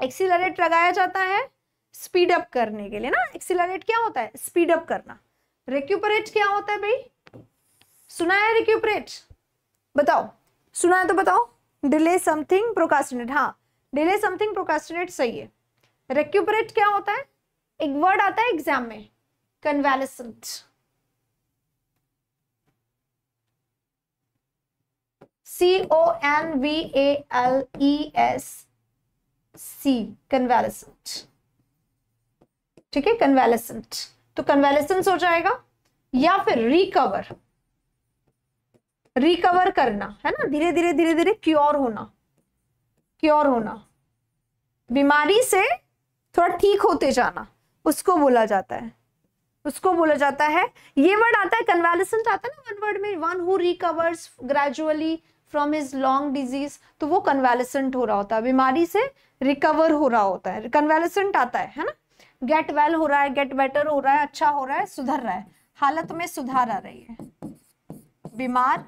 एक्सीलरेट लगाया जाता है स्पीड अप करने के लिए ना एक्सीलरेट क्या होता है स्पीड अप करना रिक्यूपरेट क्या होता है भाई सुना है रिक्यूपरेट बताओ सुना है तो बताओ डिले समथिंग प्रोकास्टिनेट हाँ डिले समथिंग प्रोकास्टिनेट सही है रिक्यूपरेट क्या होता है एक वर्ड आता है एग्जाम में convalescent C O N V A L E S C convalescent ठीक है कन्वेलिसेंट तो कन्वेलिसेंस हो जाएगा या फिर रिकवर रिकवर करना है ना धीरे धीरे धीरे धीरे क्योर होना क्योर होना बीमारी से थोड़ा ठीक होते जाना उसको बोला जाता है उसको बोला जाता है ये वर्ड आता है कन्वेलिसेंट आता है ना वन वर्ड में one who recovers gradually from his long disease तो वो कन्वेलिसेंट हो रहा होता है बीमारी से रिकवर हो रहा होता है कन्वेलिसेंट आता है है ना गेट वेल well हो रहा है गेट बेटर हो रहा है अच्छा हो रहा है सुधर रहा है हालत में सुधार आ रही है बीमार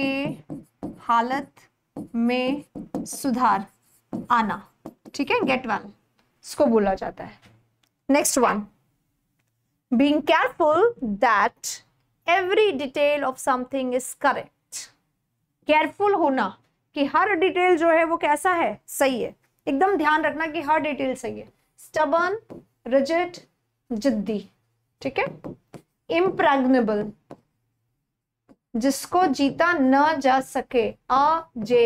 के हालत में सुधार आना ठीक है गेट वेल इसको बोला जाता है next one being careful that every detail of something is correct careful होना कि हर डिटेल जो है वो कैसा है सही है एकदम ध्यान रखना कि हर डिटेल सही है स्टबन रिजिट जिद्दी ठीक है इम्प्रैग्नेबल जिसको जीता न जा सके अ जे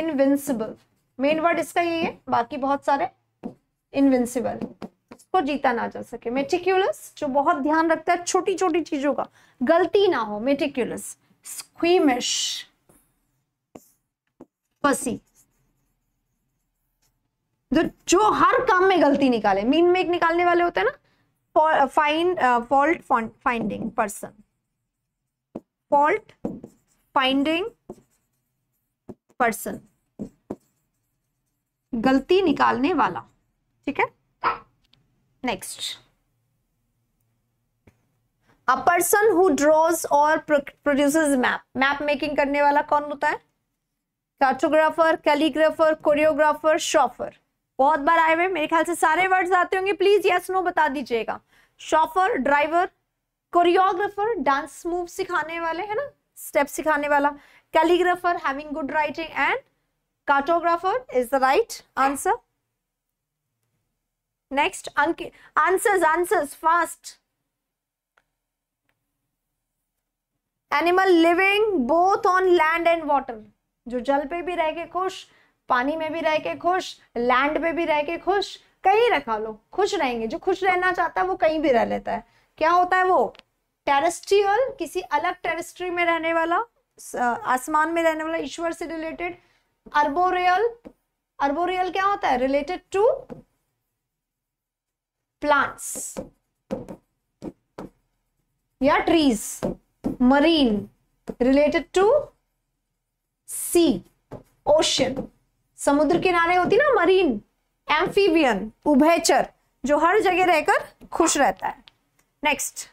इनविंसिबल मेन वर्ड इसका ये है बाकी बहुत सारे इनविंसिबल जिसको जीता ना जा सके मेटिक्यूलस जो बहुत ध्यान रखता है छोटी छोटी चीजों का गलती ना हो मेटिक्यूलस squeamish, फसी जो जो हर काम में गलती निकाले मीन में एक निकालने वाले होते हैं ना find fault finding person fault finding person गलती निकालने वाला ठीक है next a person who draws और प्रोड्यूसेस मैप मैप मेकिंग करने वाला कौन होता है कार्टोग्राफर कैलीग्राफर कोरियोग्राफर शॉफर बहुत बार आए हुए मेरे ख्याल से सारे वर्ड्स आते होंगे प्लीज यस नो बता दीजिएगा chauffeur driver choreographer dance move सिखाने वाले है ना स्टेप सिखाने वाला calligrapher having good writing and cartographer is the right answer next Ankit answers answers fast animal living both on land and water जो जल पे भी रह के खुश पानी में भी रह के खुश लैंड पे भी रह के खुश कहीं रखा लो खुश रहेंगे जो खुश रहना चाहता है वो कहीं भी रह लेता है क्या होता है वो टेरेस्ट्रियल किसी अलग टेरेस्ट्री में रहने वाला आसमान में रहने वाला ईश्वर से रिलेटेड अर्बोरियल अर्बोरियल क्या होता है रिलेटेड टू प्लांट्स या trees marine related to sea ocean समुद्र किनारे होती ना मरीन एम्फीबियन उभयचर जो हर जगह रहकर खुश रहता है नेक्स्ट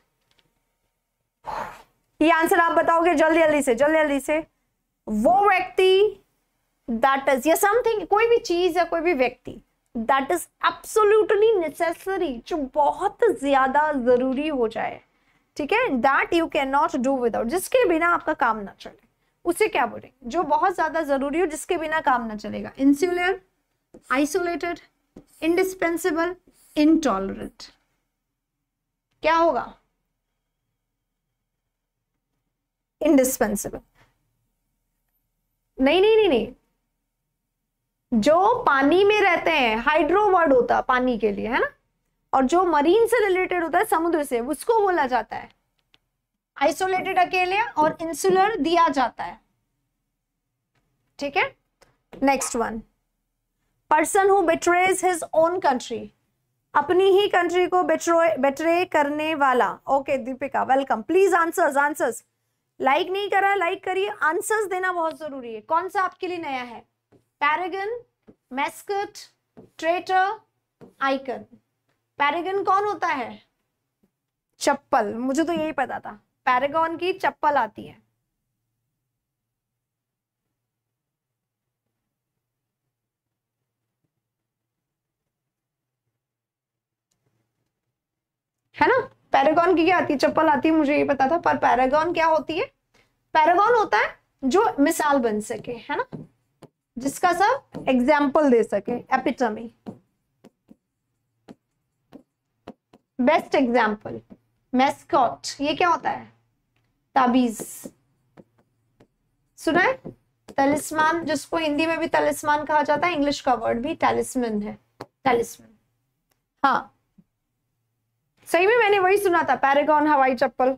ये आंसर आप बताओगे जल्दी जल्दी से जल्दी जल्दी से वो व्यक्ति दैट इज या समथिंग कोई भी चीज या कोई भी व्यक्ति दैट इज एब्सोल्यूटली नेसेसरी जो बहुत ज्यादा जरूरी हो जाए ठीक है that you can not do without जिसके बिना आपका काम ना चले उसे क्या बोलेंगे जो बहुत ज्यादा जरूरी हो जिसके बिना काम ना चलेगा इंसुलर आइसोलेटेड इंडिस्पेंसिबल इनटॉलरेंट क्या होगा इंडिस्पेंसिबल नहीं नहीं नहीं नहीं जो पानी में रहते हैं हाइड्रो वर्ड होता पानी के लिए है ना और जो मरीन से रिलेटेड होता है समुद्र से उसको बोला जाता है आइसोलेटेड अकेले और इंसुलर दिया जाता है ठीक है next one person who betrays his own country अपनी ही कंट्री को बेटरे करने वाला okay okay, Deepika welcome please answers answers like नहीं करा लाइक करिए आंसर्स देना बहुत जरूरी है कौन सा आपके लिए नया है paragon mascot traitor icon paragon कौन होता है चप्पल मुझे तो यही पता था पैरेगॉन की चप्पल आती है है ना पैरागॉन की क्या आती है चप्पल आती है मुझे ये पता था पर पैरागॉन क्या होती है पैरागॉन होता है जो मिसाल बन सके है ना जिसका सब एग्जाम्पल दे सके एपिटमी बेस्ट एग्जाम्पल मैस्कॉट ये क्या होता है ताबीज सुना है तलिस्मान जिसको हिंदी में भी तलिस्मान कहा जाता है इंग्लिश का वर्ड भी टेलिस्मन है टेलिस्मन हाँ सही में मैंने वही सुना था पैरागॉन हवाई चप्पल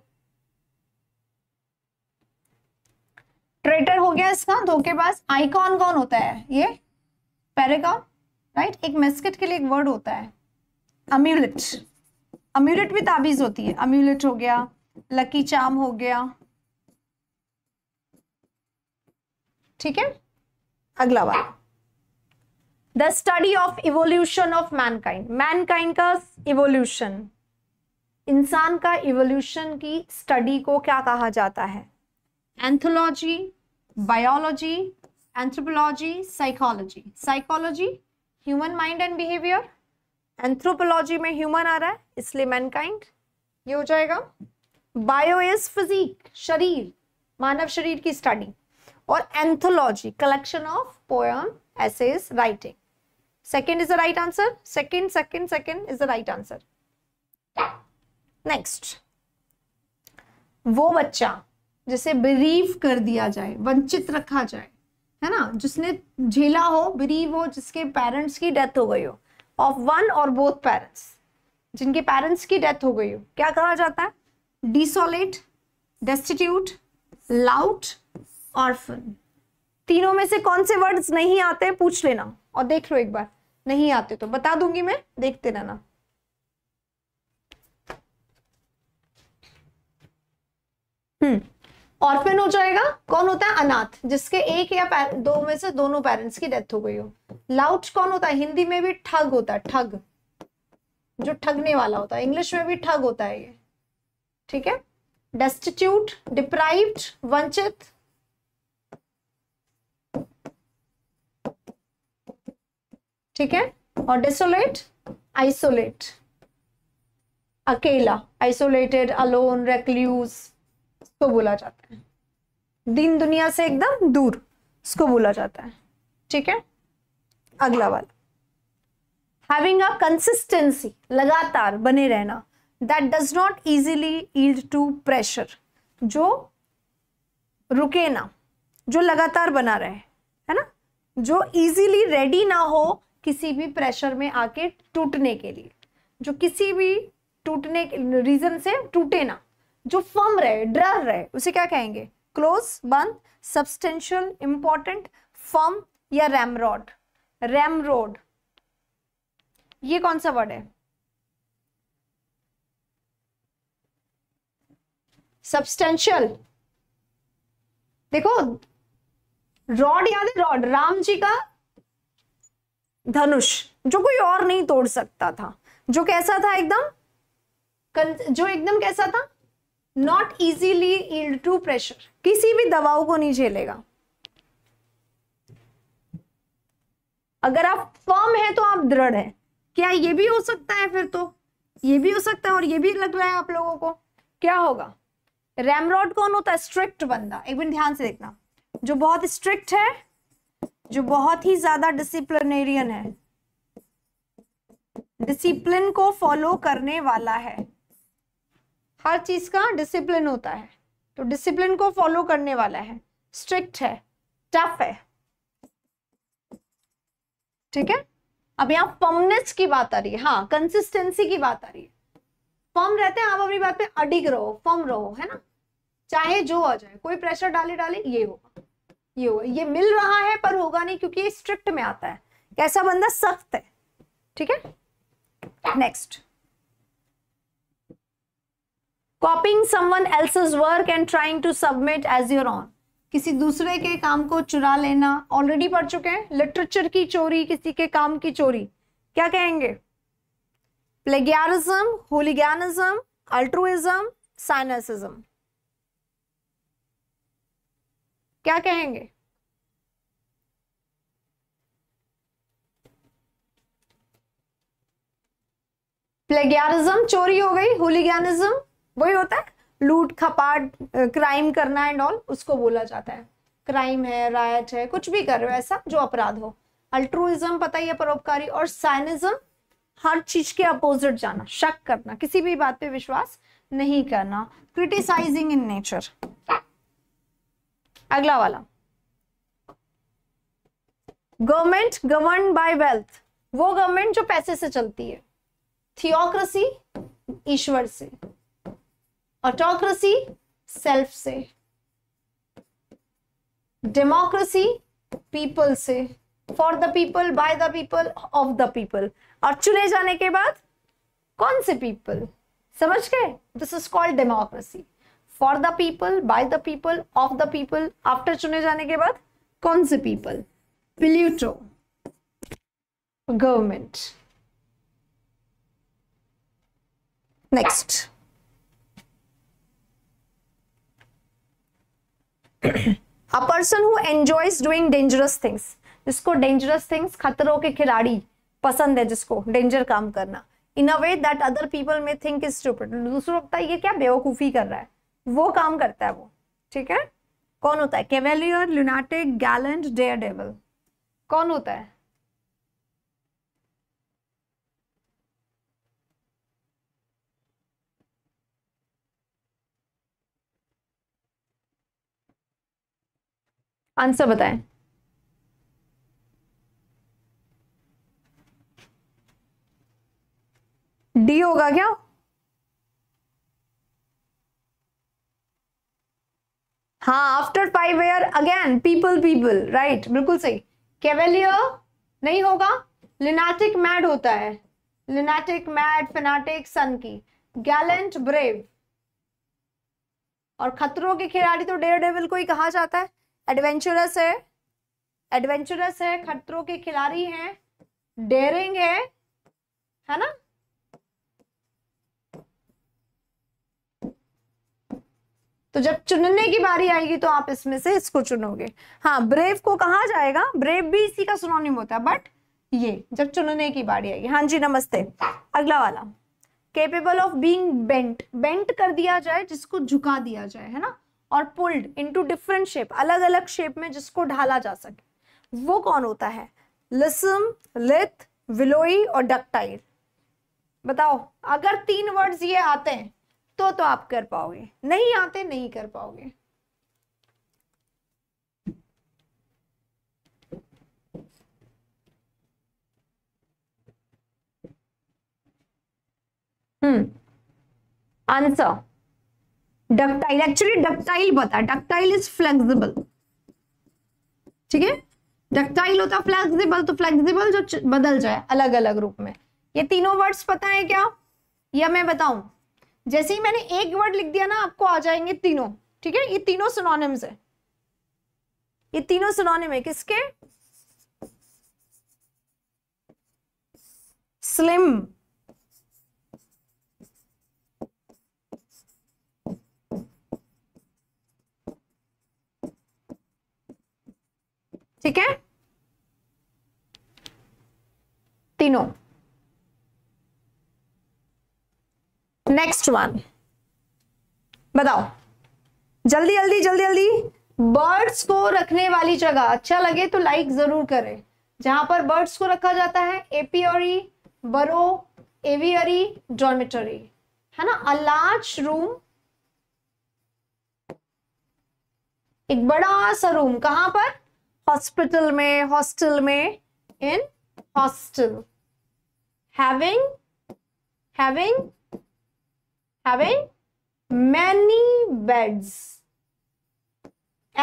ट्रेटर हो गया इसका धोखेबाज आइकॉन कौन होता है ये पैरागॉन राइट एक मेस्किट के लिए एक वर्ड होता है अम्यूलेट अम्यूलेट भी ताबीज होती है अम्यूलेट हो गया लकी चाम हो गया ठीक है अगला बार the study of evolution of mankind mankind का इवोल्यूशन इंसान का इवोल्यूशन की स्टडी को क्या कहा जाता है anthology biology anthropology psychology psychology human mind and behaviour anthropology में ह्यूमन आ रहा है इसलिए मैनकाइंड ये हो जाएगा बायो इज फिजिक शरीर मानव शरीर की स्टडी और anthology collection of poem essays writing second is the right answer second second second is the right answer next वो बच्चा जिसे बिरीव कर दिया जाए वंचित रखा जाए है ना जिसने झेला हो बिरीव हो जिसके पेरेंट्स की डेथ हो गई हो ऑफ वन और बोथ पेरेंट्स जिनके पेरेंट्स की डेथ हो गई हो क्या कहा जाता है डिसोलेट डेस्टिट्यूट लाउट ऑर्फन तीनों में से कौन से वर्ड्स नहीं आते पूछ लेना और देख लो एक बार नहीं आते तो बता दूंगी मैं देखते रहना हम्म ऑर्फेन हो जाएगा कौन होता है अनाथ जिसके एक या दो में से दोनों पेरेंट्स की डेथ हो गई हो लाउट कौन होता है हिंदी में भी ठग होता है ठग जो ठगने वाला होता है इंग्लिश में भी ठग होता है ये ठीक है डेस्टिट्यूट डिप्राइव्ड वंचित ठीक है और डिसोलेट आइसोलेट अकेला आइसोलेटेड अलोन रेक्ल्यूज इसको बोला जाता है दिन दुनिया से एकदम दूर इसको बोला जाता है ठीक है अगला वाला हैविंग अ कंसिस्टेंसी लगातार बने रहना that does not easily yield to pressure जो रुके ना जो लगातार बना रहे है ना जो इजीली रेडी ना हो किसी भी प्रेशर में आके टूटने के लिए जो किसी भी टूटने के रीज़न से टूटे ना जो फर्म रहे डर रहे उसे क्या कहेंगे क्लोज बंद सब्सटेंशियल इंपॉर्टेंट फर्म या रैमरॉड रैमरोड ये कौन सा वर्ड है सब्सटेंशियल देखो रॉड याद है रॉड राम जी का धनुष जो कोई और नहीं तोड़ सकता था जो कैसा था एकदम जो एकदम कैसा था not easily yield to pressure किसी भी दबाव को नहीं झेलेगा अगर आप फर्म है तो आप दृढ़ है क्या ये भी हो सकता है फिर तो ये भी हो सकता है और ये भी लग रहा है आप लोगों को क्या होगा रैमरॉड कौन होता है स्ट्रिक्ट बंदा एक बार ध्यान से देखना जो बहुत स्ट्रिक्ट है जो बहुत ही ज्यादा डिसिप्लिनेरियन है डिसिप्लिन को फॉलो करने वाला है हर चीज़ का डिसिप्लिन होता है तो डिसिप्लिन को फॉलो करने वाला है स्ट्रिक्ट है टफ है ठीक है अब यहाँ फर्मनेस की बात आ रही है हाँ कंसिस्टेंसी की बात आ रही है फर्म रहते हैं आप अपनी बात पे अडिग रहो फर्म रहो है ना चाहे जो आ जाए कोई प्रेशर डाले डाले ये होगा ये होगा ये मिल रहा है पर होगा नहीं क्योंकि ये स्ट्रिक्ट में आता है कैसा बंदा सख्त है ठीक है next copying someone else work and trying to submit as your own किसी दूसरे के काम को चुरा लेना ऑलरेडी पढ़ चुके हैं लिटरेचर की चोरी किसी के काम की चोरी क्या कहेंगे प्लेगियारिज्म होलिगैनिज्म अल्ट्रोइज्म साइनसिज्म क्या कहेंगे प्लेगियारिज्म चोरी हो गई होलीगानिज्म वही होता है लूट खपाट क्राइम करना एंड ऑल उसको बोला जाता है क्राइम है रायट है कुछ भी कर रहे हो ऐसा जो अपराध हो अल्ट्रोइम पता ही है परोपकारी और साइनिज्म हर चीज के अपोजिट जाना शक करना किसी भी बात पे विश्वास नहीं करना क्रिटिसाइजिंग इन नेचर अगला वाला गवर्नमेंट गवर्न बाय वेल्थ वो गवर्नमेंट जो पैसे से चलती है थियोक्रेसी ईश्वर से ऑटोक्रेसी सेल्फ से डेमोक्रेसी पीपल से for the people by the people of the people और चुने जाने के बाद कौन से पीपल समझ गए this is called democracy for the people by the people of the people after चुने जाने के बाद कौन से people pluto government next a person who enjoys doing dangerous things जिसको डेंजरस थिंग्स खतरों के खिलाड़ी पसंद है जिसको डेंजर काम करना in a way that other people may think is stupid दूसरों लगता है ये क्या बेवकूफ़ी कर रहा है वो काम करता है वो ठीक है कौन होता है cavalier lunatic gallant daredevil कौन होता है आंसर बताएं डी होगा क्या हाँ after five year again people people right बिल्कुल सही कैवेलियर नहीं होगा लिनाटिक मैड होता है लिनाटिक मैड फिनाटिक सन की गैलेंट ब्रेव और खतरों के खिलाड़ी तो डेयर डेविल को ही कहा जाता है एडवेंचरस है एडवेंचरस है खतरों के खिलाड़ी हैं डेरिंग है है ना तो जब चुनने की बारी आएगी तो आप इसमें से इसको चुनोगे हाँ ब्रेव को कहा जाएगा ब्रेव भी इसी का सुनोनिम होता है बट ये जब चुनने की बारी आएगी हाँ जी नमस्ते अगला वाला capable of being bent bent कर दिया जाए जिसको झुका दिया जाए है ना और पुल्ड इनटू डिफरेंट शेप अलग अलग शेप में जिसको ढाला जा सके वो कौन होता है लिसम लिथ विलोई और डक्टाइल बताओ अगर तीन वर्ड्स ये आते हैं तो तो आप कर पाओगे नहीं आते नहीं कर पाओगे hmm answer ductile actually ductile पता है डक्टाइल इज फ्लेक्सिबल ठीक है डक्टाइल होता है फ्लेक्सिबल तो फ्लेक्सिबल जो बदल जाए अलग अलग रूप में ये तीनों वर्ड्स पता है क्या या मैं बताऊं जैसे ही मैंने एक वर्ड लिख दिया ना आपको आ जाएंगे तीनों ठीक है ये तीनों सिनोनिम्स है ये तीनों सिनोनिम है किसके स्लिम ठीक है तीनों नेक्स्ट वन बताओ जल्दी जल्दी जल्दी जल्दी बर्ड्स को रखने वाली जगह अच्छा लगे तो लाइक जरूर करें जहां पर बर्ड्स को रखा जाता है एपीओरी बरो एवियरी डॉर्मेटरी है ना अ लार्ज रूम एक बड़ा सा रूम कहां पर हॉस्पिटल में हॉस्टल में in hostel having having having many beds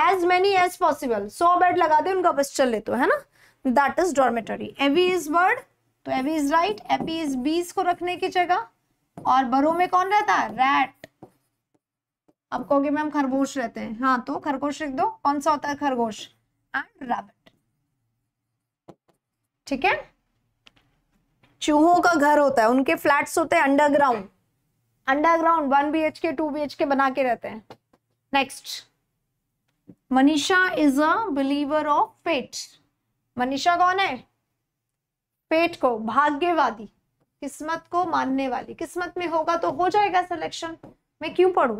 as many as possible सौ बेड लगा दे उनका बस चल ले तो है ना that is dormitory AV is word तो AV is right AP is बीस को रखने की जगह और बरो में कौन रहता है रैट अब कहोगे मैम खरगोश रहते हैं हाँ तो खरगोश लिख दो कौन सा होता है खरगोश एंड रैबिट ठीक है चूहों का घर होता है उनके फ्लैट्स होते हैं underground underground one B H K two B H K बना के रहते हैं next Manisha is a believer of fate Manisha कौन है फेट को भाग्यवादी किस्मत को मानने वाली किस्मत में होगा तो हो जाएगा सिलेक्शन मैं क्यों पढ़ू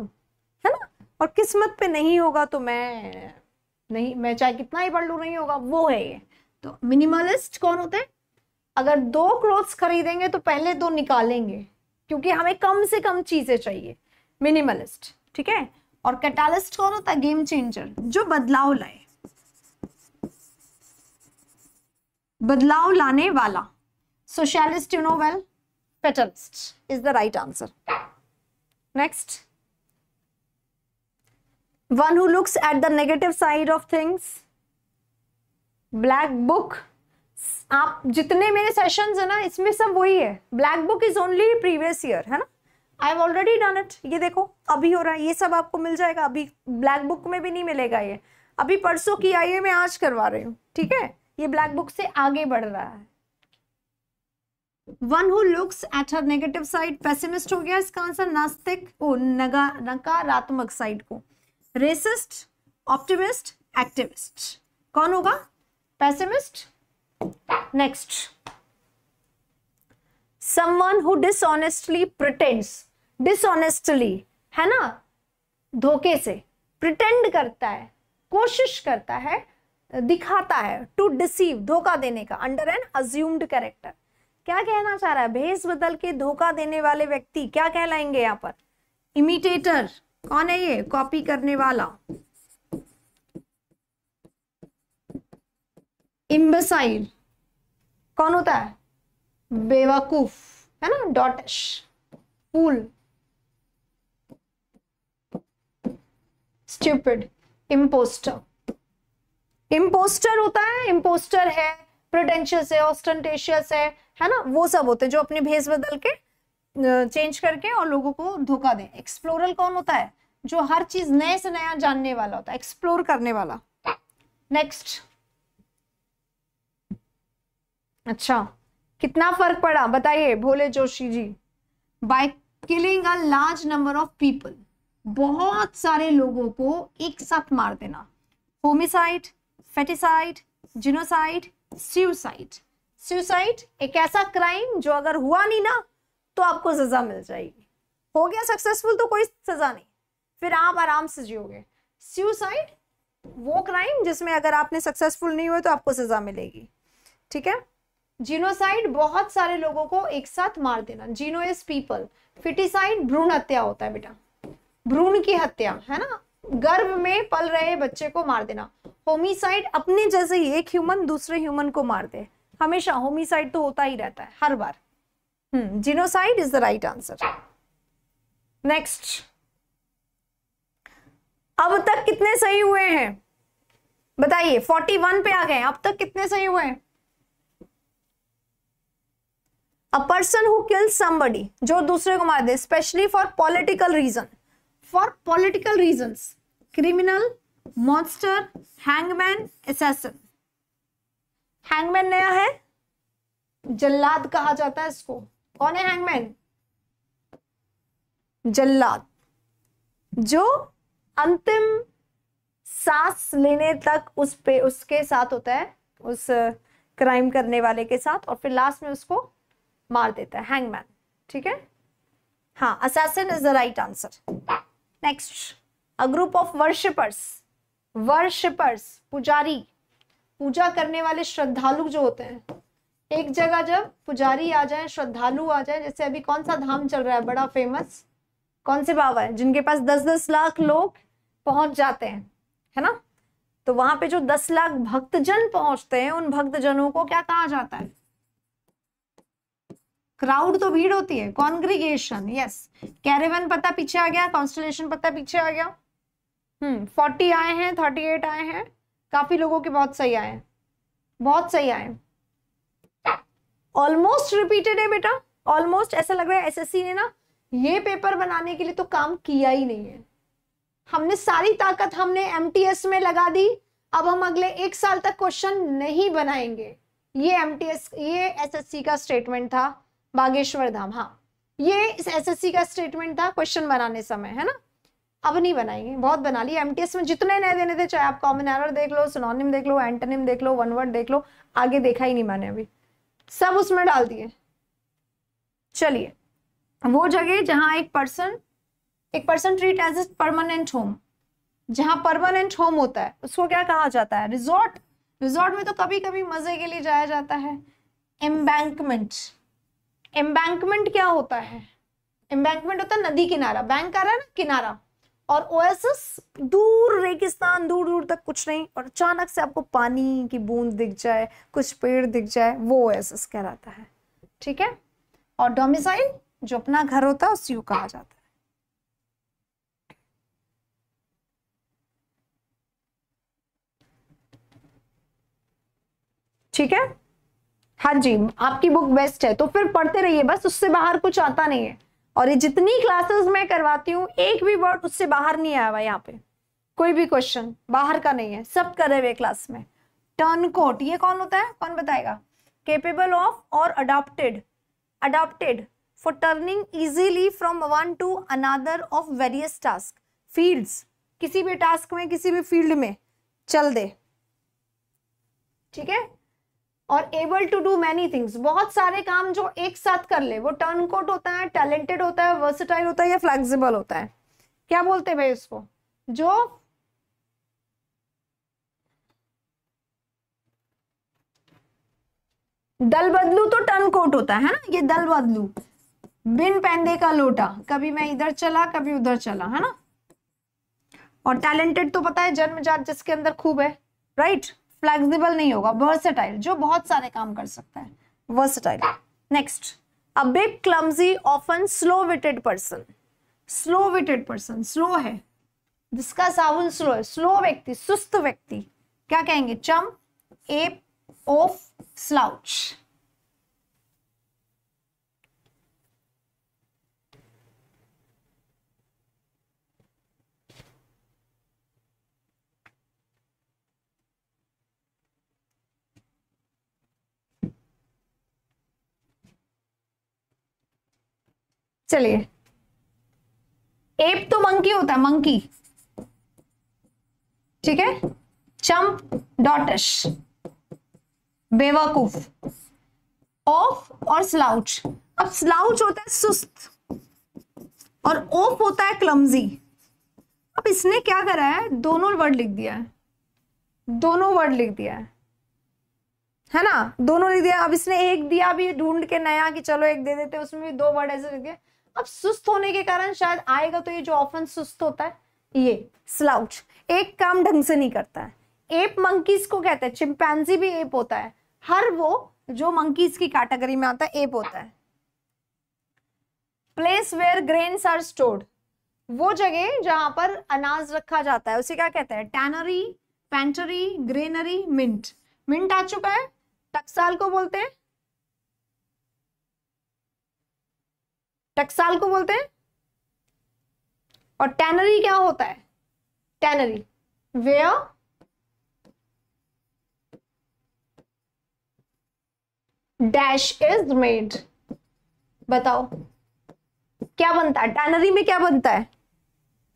है ना और किस्मत पे नहीं होगा तो मैं नहीं मैं चाहे कितना ही पढ़ लू नहीं होगा वो है ये तो मिनिमलिस्ट कौन होते हैं अगर दो क्लोथ्स खरीदेंगे तो पहले दो निकालेंगे क्योंकि हमें कम से कम चीजें चाहिए मिनिमलिस्ट ठीक है और कैटालिस्ट कौन होता है गेम चेंजर जो बदलाव लाए बदलाव लाने वाला socialist you know well fatalist is the right answer next one who looks at the negative side of things black book आप जितने मेरे सेशंस है ना इसमें सब वही है black book is only previous year है ना I am already done it ये देखो अभी हो रहा है ये सब आपको मिल जाएगा अभी ब्लैक बुक में भी नहीं मिलेगा ये अभी परसों की आई है मैं आज करवा रही हूँ ठीक है ये ब्लैक बुक से आगे बढ़ रहा है वन हु लुक्स एट हर नेगेटिव साइड पेसिमिस्ट हो गया इसका आंसर नास्तिक नकारात्मक साइड को रेसिस्ट ऑप्टिमिस्ट एक्टिविस्ट कौन होगा pessimist next someone who dishonestly pretends dishonestly है ना धोखे से प्रिटेंड करता है कोशिश करता है दिखाता है टू डिसीव धोखा देने का अंडर एन अज्यूम्ड कैरेक्टर क्या कहना चाह रहा है भेस बदल के धोखा देने वाले व्यक्ति क्या कहलाएंगे यहां पर इमिटेटर कौन है ये कॉपी करने वाला इम्बेसाइल कौन होता है बेवकूफ है ना डॉटश फूल स्टूपिड इम्पोस्टर इम्पोस्टर होता है इम्पोस्टर है प्रोटेंशियस है ऑस्टेंटेशियस है है ना वो सब होते हैं जो अपने भेस बदल के चेंज करके और लोगों को धोखा दें एक्सप्लोरल कौन होता है जो हर चीज नए से नया जानने वाला होता है एक्सप्लोर करने वाला नेक्स्ट अच्छा कितना फर्क पड़ा बताइए Bhole Joshi ji by killing a large number of people बहुत सारे लोगों को एक साथ मार देना homicide foeticide genocide suicide suicide एक ऐसा क्राइम जो अगर हुआ नहीं ना तो आपको सज़ा मिल जाएगी हो गया सक्सेसफुल तो कोई सज़ा नहीं फिर आप आराम से जियोगे सुसाइड वो क्राइम जिसमें अगर आपने सक्सेसफुल नहीं हुए तो आपको सज़ा मिलेगी ठीक है जीनोसाइड बहुत सारे लोगों को एक साथ मार देना जीनो इज पीपल फिटिसाइड भ्रूण हत्या होता है बेटा भ्रूण की हत्या है ना गर्भ में पल रहे बच्चे को मार देना होमिसाइड अपने जैसे एक ह्यूमन दूसरे ह्यूमन को मार दे हमेशा होमिसाइड तो होता ही रहता है हर बार Hmm, genocide is the right answer. Next अब तक कितने सही हुए हैं बताइए फोर्टी वन पे आ गए अब तक कितने सही हुए हैं अ पर्सन हु किल समी जो दूसरे को मार दे specially for political reason for political reason criminal monster hangman assassin hangman नया है जल्लाद कहा जाता है इसको कौन है हैंगमैन जल्लाद जो अंतिम सांस लेने तक उस पे उसके साथ होता है उस क्राइम करने वाले के साथ और फिर लास्ट में उसको मार देता है हैंगमैन ठीक है हाँ assassin is the right answer next a group of worshippers worshippers पुजारी पूजा करने वाले श्रद्धालु जो होते हैं एक जगह जब पुजारी आ जाए श्रद्धालु आ जाए जैसे अभी कौन सा धाम चल रहा है बड़ा फेमस कौन से बाबा है जिनके पास दस दस लाख लोग पहुंच जाते हैं है ना तो वहां पे जो दस लाख भक्तजन पहुंचते हैं उन भक्तजनों को क्या कहा जाता है क्राउड तो भीड़ होती है कॉन्ग्रीगेशन यस कैरेवन पता पीछे आ गया कॉन्स्टलेशन पता पीछे आ गया हम्म फोर्टी आए हैं थर्टी एट आए हैं काफी लोगों के बहुत सही आए बहुत सही आए ऑलमोस्ट रिपीटेड है बेटा ऑलमोस्ट ऐसा लग रहा है एसएससी ने ना ये पेपर बनाने के लिए तो काम किया ही नहीं है हमने सारी ताकत हमने एमटीएस में लगा दी अब हम अगले एक साल तक क्वेश्चन नहीं बनाएंगे ये एमटीएस ये एसएससी का स्टेटमेंट था बागेश्वर धाम हाँ ये एसएससी का स्टेटमेंट था क्वेश्चन बनाने समय है ना अब नहीं बनाएंगे बहुत बना लिया एमटीएस में जितने नए देने थे चाहे आप कॉमन एरर देख लो सिनोनिम देख लो एंटनिम देख लो वन वर्ड देख लो आगे देखा ही नहीं मैंने अभी सब उसमें डाल दिए चलिए वो जगह जहां एक पर्सन एक person treat as a permanent home जहां परमानेंट होम होता है उसको क्या कहा जाता है रिजॉर्ट रिजॉर्ट में तो कभी कभी मजे के लिए जाया जाता है एम्बैंकमेंट एम्बैंकमेंट क्या होता है एम्बैंकमेंट होता है नदी किनारा बैंक आ रहा है ना किनारा और ओएसएस दूर रेगिस्तान दूर दूर तक कुछ नहीं और अचानक से आपको पानी की बूंद दिख जाए कुछ पेड़ दिख जाए वो ओएसएस कहलाता है ठीक है और डोमिसाइल जो अपना घर होता है उसी को कहा जाता है ठीक है हाँ जी आपकी बुक बेस्ट है तो फिर पढ़ते रहिए बस उससे बाहर कुछ आता नहीं है और ये जितनी क्लासेस मैं करवाती हूँ एक भी वर्ड उससे बाहर नहीं आया हुआ यहाँ पे कोई भी क्वेश्चन बाहर का नहीं है सब करे हुए क्लास में टर्न कोट ये कौन होता है कौन बताएगा केपेबल ऑफ और adopted adopted for turning easily from one to another of various task field किसी भी टास्क में किसी भी फील्ड में चल दे ठीक है और able to do many things बहुत सारे काम जो एक साथ कर ले वो टर्न कोट होता है टैलेंटेड होता है वर्सिटाइल होता है या फ्लेक्सिबल होता है क्या बोलते हैं भाई उसको जो दल बदलू तो टर्न कोट होता है ना ये दल बदलू बिन पेंदे का लोटा कभी मैं इधर चला कभी उधर चला है ना और टैलेंटेड तो पता है जन्मजात जिसके अंदर खूब है राइट right? फ्लेक्सिबल नहीं होगा वर्सेटाइल जो बहुत सारे काम कर सकता है versatile next a big clumsy often slow witted person slow witted person slow है जिसका साबुन स्लो है स्लो व्यक्ति सुस्त व्यक्ति क्या कहेंगे चम एप ऑफ स्लाउच चलिए एप तो मंकी होता है मंकी ठीक है चंप डॉटश बेवकूफ ऑफ और स्लाउच अब स्लाउच होता है सुस्त और ओफ होता है क्लमजी अब इसने क्या करा है दोनों वर्ड लिख दिया है दोनों वर्ड लिख दिया है है ना दोनों लिख दिया अब इसने एक दिया भी ढूंढ के नया कि चलो एक दे देते उसमें भी दो वर्ड ऐसे लिख दिया अब सुस्त होने के कारण शायद आएगा तो ये जो ऑफन सुस्त होता है ये स्लाउच एक काम ढंग से नहीं करता है एप मंकीज को कहते हैं चिंपैंजी भी एप होता है हर वो जो मंकीज की कैटेगरी में आता है एप होता है place where grain are stored वो जगह जहां पर अनाज रखा जाता है उसे क्या कहते हैं tannery pantry granary mint mint आ चुका है टक्साल को बोलते हैं टक्साल को बोलते हैं और टैनरी क्या होता है tannery where dash is made बताओ क्या बनता है टैनरी में क्या बनता है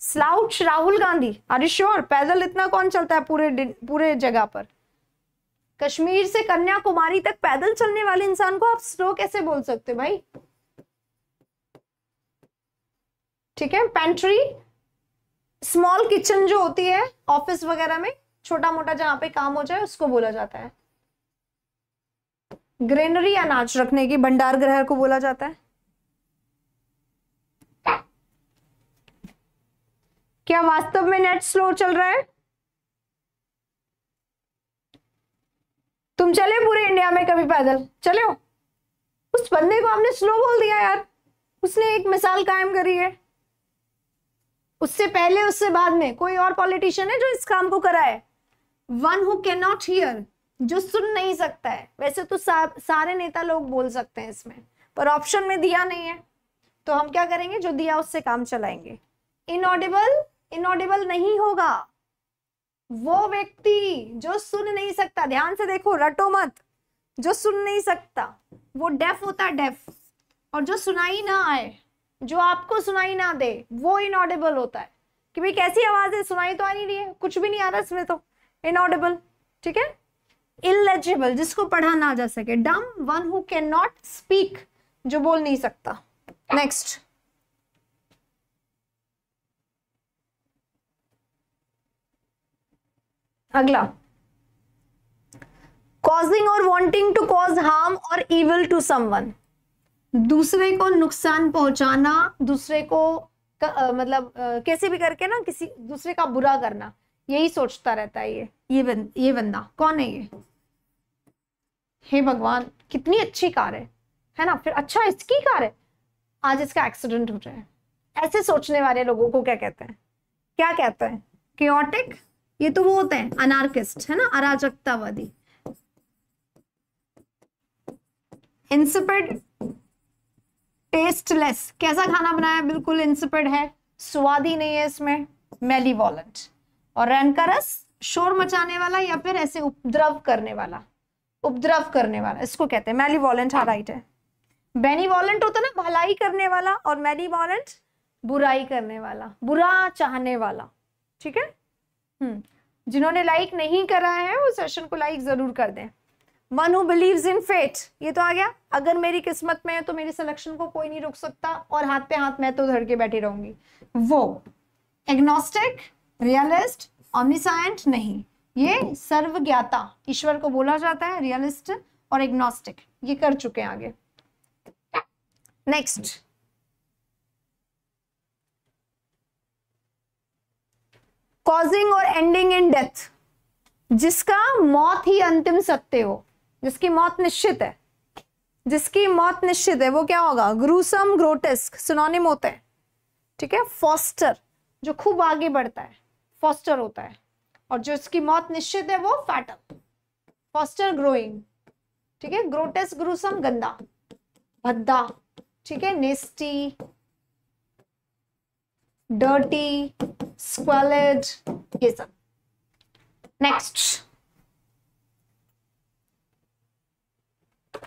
स्लाउच राहुल गांधी अरे श्योर पैदल इतना कौन चलता है पूरे पूरे जगह पर कश्मीर से कन्याकुमारी तक पैदल चलने वाले इंसान को आप स्लो कैसे बोल सकते भाई ठीक है पेंट्री स्मॉल किचन जो होती है ऑफिस वगैरह में छोटा मोटा जहां पे काम हो जाए उसको बोला जाता है ग्रेनरी अनाज रखने की भंडार ग्रह को बोला जाता है क्या वास्तव में नेट स्लो चल रहा है तुम चले पूरे इंडिया में कभी पैदल चले हो उस बंदे को हमने स्लो बोल दिया यार उसने एक मिसाल कायम करी है उससे पहले उससे बाद में कोई और पॉलिटिशियन है जो इस काम को कराए one who can not hear जो सुन नहीं सकता है वैसे तो सा, सारे नेता लोग बोल सकते हैं इसमें पर ऑप्शन में दिया नहीं है तो हम क्या करेंगे जो दिया उससे काम चलाएंगे इनऑडिबल इनऑडिबल नहीं होगा वो व्यक्ति जो सुन नहीं सकता ध्यान से देखो रटो मत जो सुन नहीं सकता वो डेफ होता है डेफ और जो सुनाई ना आए जो आपको सुनाई ना दे वो इनऑडिबल होता है कि भाई कैसी आवाज है सुनाई तो आ नहीं रही है कुछ भी नहीं आ रहा इसमें तो इनऑडिबल ठीक है इलेजिबल जिसको पढ़ा ना जा सके dumb one who can not speak जो बोल नहीं सकता नेक्स्ट अगला कॉजिंग और वॉन्टिंग टू कॉज हार्म और इविल टू समवन दूसरे को नुकसान पहुंचाना दूसरे को आ, मतलब आ, कैसे भी करके ना किसी दूसरे का बुरा करना यही सोचता रहता है ये ये बन, ये बंदा कौन है ये हे भगवान कितनी अच्छी कार है है ना फिर अच्छा इसकी कार है आज इसका एक्सीडेंट हो जाए ऐसे सोचने वाले लोगों को क्या कहते हैं क्या कहते हैं क्योटिक ये तो वो होते हैं अनार्किस्ट है ना अराजकतावादी इंसिपेड टेस्टलेस कैसा खाना बनाया बिल्कुल इंसिपिड है स्वादी नहीं है इसमें मेली वॉलेंट और रैन का रस शोर मचाने वाला या फिर ऐसे उपद्रव करने वाला उपद्रव करने वाला इसको कहते हैं मेली वॉलेंट हाँ राइट है बेनी वॉलेंट होता ना भलाई करने वाला और मेली वॉलेंट बुराई करने वाला बुरा चाहने वाला ठीक है हम्म जिन्होंने लाइक नहीं करा है वो सेशन को लाइक जरूर कर दें one who believe in fate ये तो आ गया अगर मेरी किस्मत में है तो मेरी सिलेक्शन को कोई नहीं रोक सकता और हाथ पे हाथ मैं तो धर के बैठी रहूंगी वो एग्नोस्टिक रियलिस्ट ऑमिसाइंट नहीं ये सर्वज्ञाता ईश्वर को बोला जाता है रियलिस्ट और एग्नोस्टिक ये कर चुके हैं आगे नेक्स्ट कॉजिंग और एंडिंग इन डेथ जिसका मौत ही अंतिम सत्य हो जिसकी मौत निश्चित है जिसकी मौत निश्चित है वो क्या होगा ग्रूसम ग्रोटेस्क सुनोनिम होते हैं ठीक है फॉस्टर जो खूब आगे बढ़ता है फॉस्टर होता है और जो इसकी मौत निश्चित है वो फैटल फॉस्टर ग्रोइंग ठीक है ग्रोटेस ग्रूसम गंदा भद्दा ठीक है नेस्टी डर्टी स्क्वेलिड ये सब नेक्स्ट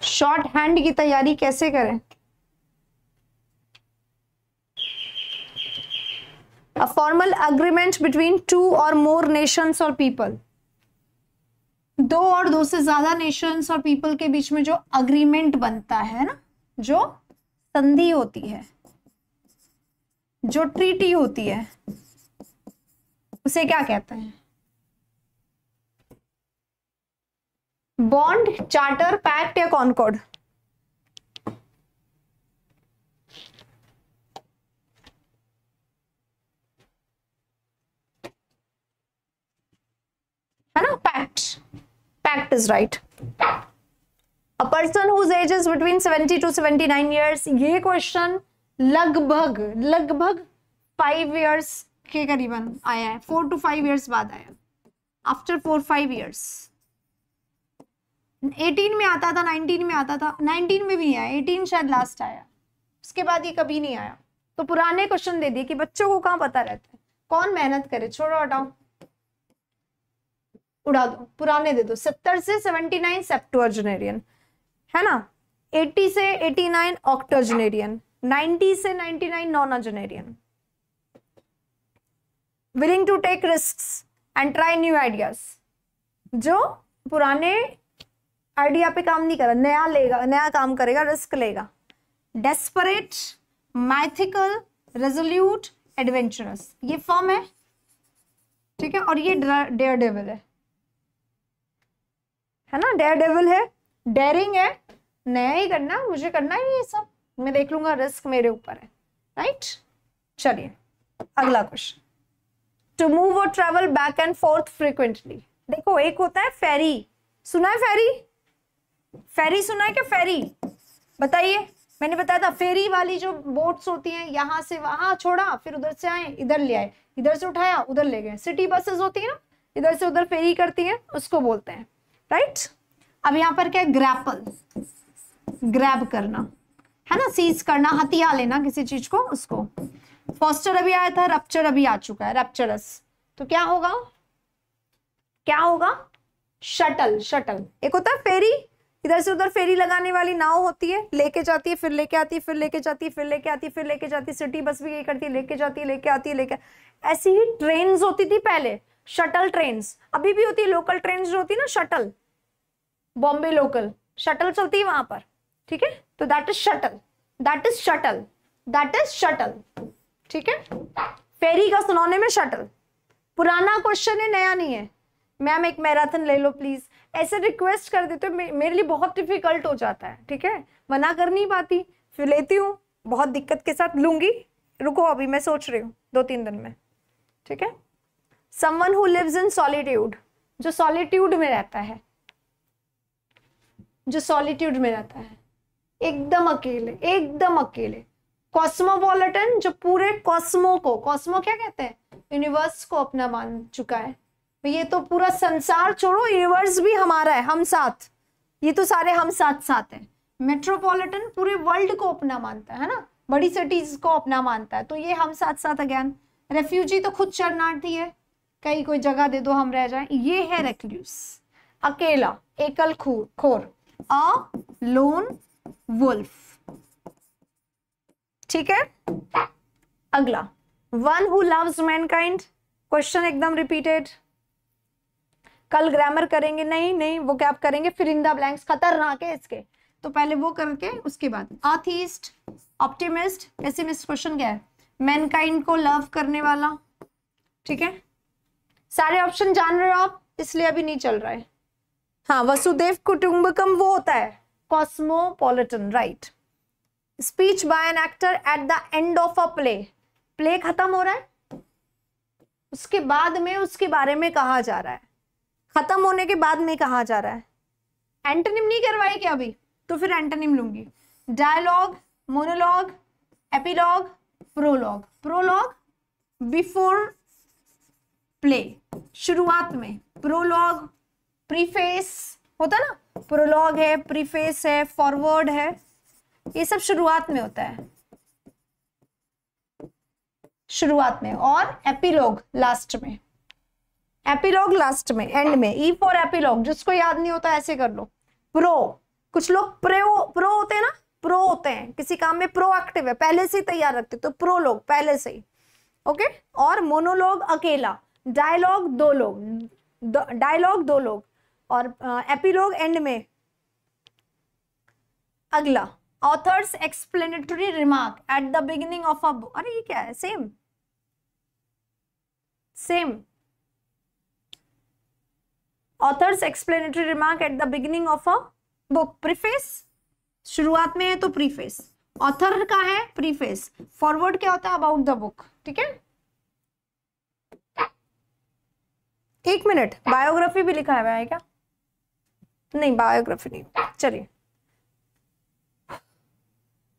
शॉर्ट हैंड की तैयारी कैसे करें a formal agreement between two और मोर नेशंस और पीपल दो और दो से ज्यादा नेशंस और पीपल के बीच में जो अग्रीमेंट बनता है ना जो संधि होती है जो ट्रीटी होती है उसे क्या कहते हैं बॉन्ड चार्टर पैक्ट या कॉनकॉर्ड है ना pact pact is right a person whose age is between seventy two seventy nine years ये क्वेश्चन लगभग लगभग फाइव ईयर्स के करीबन आया है फोर टू फाइव ईयर्स बाद आया after four five years eighteen में आता था नाइनटीन में आता था नाइनटीन में भी नहीं आया एटीन शायद लास्ट आया उसके बाद ये कभी नहीं आया तो पुराने क्वेश्चन दे दिए कि बच्चों को कहाँ पता रहता है कौन मेहनत करे छोड़ो हटाओ उड़ा दो पुराने दे दो सत्तर से सेवेंटी नाइन सेप्टोजनेरियन है ना एट्टी से एटी नाइन ऑक्टोजनेरियन नाइनटी से ninety nine nonagenarian willing to take risk and try new ideas जो पुराने आइडिया पे काम नहीं करा नया लेगा नया काम करेगा रिस्क लेगा डेस्परेट माइथिकल रेजोल्यूट एडवेंचरस ये फॉर्म है ठीक है और ये डेयर डेविल है है ना डेयर डेविल है डेयरिंग है नया ही करना मुझे करना ही ये सब मैं देख लूंगा रिस्क मेरे ऊपर है राइट चलिए अगला क्वेश्चन टू मूव और travel back and forth frequently देखो एक होता है फेरी सुना है फेरी फेरी सुना है क्या फेरी बताइए मैंने बताया था फेरी वाली जो बोट्स होती हैं यहाँ से वहां हाँ, छोड़ा फिर उधर से आए इधर ले आए इधर से उठाया उधर ले गए सिटी बसेस होती है ना इधर से उधर फेरी करती है उसको बोलते हैं राइट अब यहाँ पर क्या ग्रैपल ग्रैब करना है ना सीज करना हथिया लेना किसी चीज को उसको फॉस्टर अभी आया था रप्चर अभी आ चुका है रप्चरस तो क्या होगा क्या होगा शटल शटल एक होता है फेरी इधर से उधर फेरी लगाने वाली नाव होती है लेके जाती है फिर लेके आती है फिर लेके जाती है फिर लेके आती है फिर लेके जाती है सिटी बस भी यही करती है लेके जाती है लेके आती है लेके ऐसी ही ट्रेन होती थी पहले शटल ट्रेन अभी भी होती है लोकल ट्रेन जो होती है ना शटल बॉम्बे लोकल शटल चलती है वहां पर ठीक है तो that is shuttle that is shuttle that is shuttle ठीक है फेरी का सुनाने में शटल पुराना क्वेश्चन है नया नहीं है मैम एक मैराथन ले लो प्लीज ऐसे रिक्वेस्ट कर देते हो मेरे लिए बहुत डिफिकल्ट हो जाता है ठीक है मना कर नहीं पाती फिर लेती हूँ बहुत दिक्कत के साथ लूंगी रुको अभी मैं सोच रही हूँ दो तीन दिन में ठीक है someone who lives in solitude जो सॉलिट्यूड में रहता है जो सॉलिट्यूड में रहता है एकदम अकेले एकदम अकेले कॉस्मोपोलिटन जो पूरे कॉस्मो को कॉस्मो क्या कहते हैं यूनिवर्स को अपना मान चुका है तो ये तो पूरा संसार छोड़ो यूनिवर्स भी हमारा है हम साथ ये तो सारे हम साथ साथ हैं मेट्रोपॉलिटन पूरे वर्ल्ड को अपना मानता है ना बड़ी सिटीज को अपना मानता है तो ये हम साथ साथ अगैन रेफ्यूजी तो खुद शरणार्थी है कहीं कोई जगह दे दो हम रह जाए ये है रेक्लूस अकेला एकल खूर खोर अ लोन वुल्फ ठीक है अगला one who loves mankind question एकदम रिपीटेड कल ग्रामर करेंगे नहीं नहीं वो क्या आप करेंगे फिरिंदा ब्लैंक्स खतरनाक है इसके तो पहले वो करके उसके बाद आथीस्ट ऑप्टिमिस्ट मिस क्वेश्चन क्या है मैनकाइंड को लव करने वाला ठीक है सारे ऑप्शन जान रहे हो आप इसलिए अभी नहीं चल रहा है हाँ वसुदेव कुटुंबकम वो होता है cosmopolitan right speech by an actor at the end of a play play खत्म हो रहा है उसके बाद में उसके बारे में कहा जा रहा है खत्म होने के बाद में कहा जा रहा है एंटोनिम नहीं करवाई क्या अभी तो फिर एंटोनिम लूंगी dialogue monologue epilogue prologue prologue before play शुरुआत में प्रोलॉग प्रीफेस होता ना प्रोलॉग है प्रीफेस है फॉरवर्ड है ये सब शुरुआत में होता है शुरुआत में और एपिलॉग लास्ट में एपिलॉग लास्ट में एंड में ई फॉर एपिलॉग जिसको याद नहीं होता ऐसे कर लो प्रो कुछ लोग प्रो प्रो होते हैं ना प्रो होते हैं किसी काम में प्रोएक्टिव है पहले से ही तैयार रखते तो प्रो लोग पहले से ही ओके और मोनोलॉग अकेला डायलॉग दो लोग डायलॉग दो लोग और एपिलॉग एंड में अगला authors explanatory remark at the beginning of a अरे ये क्या है same same authors explanatory remark at the beginning of a book preface शुरुआत में है तो प्रीफेस ऑथर का है प्रीफेस फॉरवर्ड क्या होता है अबाउट द बुक ठीक है एक मिनट बायोग्राफी भी लिखा हुआ है क्या नहीं बायोग्राफी नहीं चलिए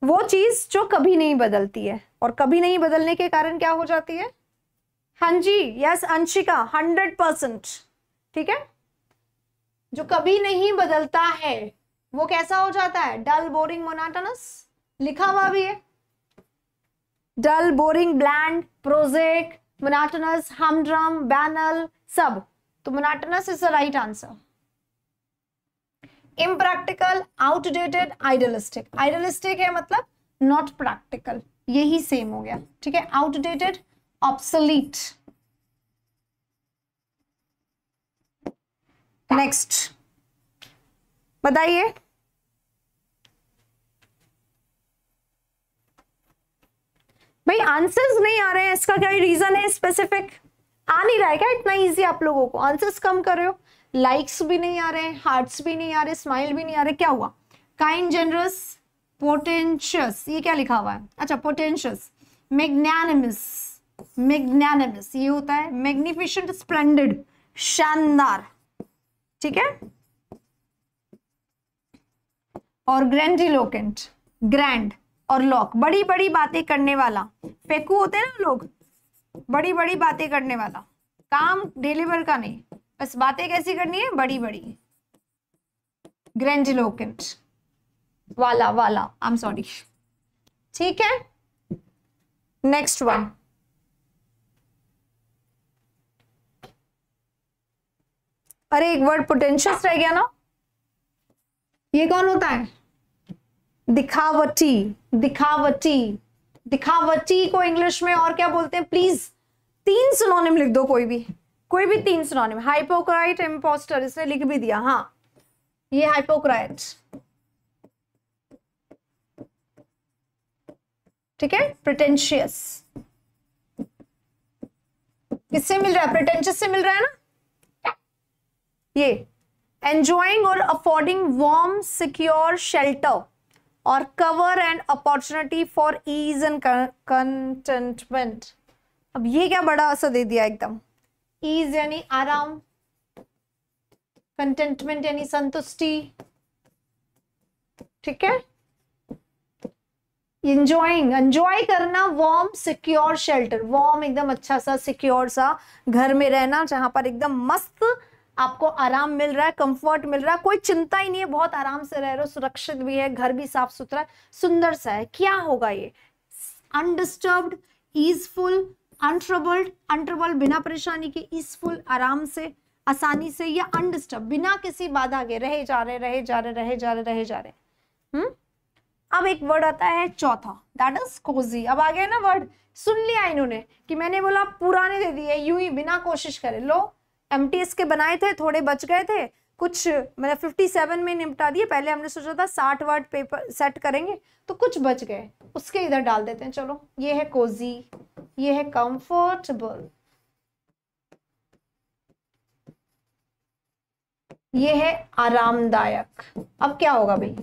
वो चीज जो कभी नहीं बदलती है और कभी नहीं बदलने के कारण क्या हो जाती है हां जी यस अंशिका हंड्रेड परसेंट ठीक है जो कभी नहीं बदलता है वो कैसा हो जाता है डल बोरिंग मोनाटनस लिखा हुआ भी है dull boring bland prosaic monotonous humdrum banal सब तो monotonous is the right answer impractical outdated idealistic idealistic है मतलब नॉट प्रैक्टिकल यही सेम हो गया ठीक है आउटडेटेड ऑप्सलीट नेक्स्ट बताइए भाई आंसर्स नहीं आ रहे हैं इसका क्या रीजन है स्पेसिफिक आ नहीं रहा है क्या इतना इजी आप लोगों को आंसर्स कम कर रहे हो लाइक्स भी नहीं आ रहे हैं हार्ट्स भी नहीं आ रहे स्माइल भी नहीं आ रहे क्या हुआ काइंड जनरस पोटेंशियस ये क्या लिखा हुआ है अच्छा पोटेंशियस मैग्नैनिमस मैग्नैनिमस ये होता है मैग्निफिशेंट स्प्लेंडेड शानदार ठीक है और ग्रैंडिलोकेंट ग्रैंड और लॉक बड़ी बड़ी बातें करने वाला फेकू होते हैं ना लोग बड़ी बड़ी बातें करने वाला काम डिलीवर का नहीं बस बातें कैसी करनी है बड़ी बड़ी ग्रैंडिलोकेंट वाला वाला आई एम सॉरी ठीक है नेक्स्ट वन अरे एक वर्ड पोटेंशियस रह गया ना ये कौन होता है दिखावटी दिखावटी दिखावटी को इंग्लिश में और क्या बोलते हैं प्लीज तीन सुनोनिम लिख दो कोई भी कोई भी तीन सुनोनिम हाइपोक्राइट इम्पोस्टर इसने लिख भी दिया हाँ ये हाइपोक्राइट ठीक है प्रिटेंशियस किससे मिल रहा है प्रिटेंशियस से मिल रहा है ना ये एंजॉइंग और अफोर्डिंग वार्म सिक्योर शेल्टर और cover and opportunity for ease and contentment अब ये क्या बड़ा असर दे दिया एकदम ईज यानी आराम कंटेंटमेंट यानी संतुष्टि ठीक है इंजॉइंग एंजॉय करना वार्म सिक्योर शेल्टर वार्म एकदम अच्छा सा सिक्योर सा घर में रहना जहां पर एकदम मस्त आपको आराम मिल रहा है कंफर्ट मिल रहा है कोई चिंता ही नहीं है बहुत आराम से रह रहे हो सुरक्षित भी है घर भी साफ सुथरा सुंदर सा है क्या होगा ये अनडिस्टर्ब्ड ईजफुल अनट्रबल्ड अनट्रबल्ड बिना परेशानी के ईजफुल आराम से आसानी से या अनडिस्टर्ब बिना किसी बाधा के रहे जा रहे रहे जा रहे रहे जा रहे रहे जा रहे हम्म अब एक वर्ड आता है चौथा दैट इज कोजी अब आ गया ना वर्ड सुन लिया इन्होंने कि मैंने बोला पुराने दे दिए यूं ही बिना कोशिश करे लो एम के बनाए थे थोड़े बच गए थे कुछ मतलब फिफ्टी सेवन में निपटा दिए पहले हमने सोचा था साठ वर्ड पेपर सेट करेंगे तो कुछ बच गए उसके इधर डाल देते हैं चलो ये है कोजी ये है कंफर्टेबल ये है आरामदायक अब क्या होगा भाई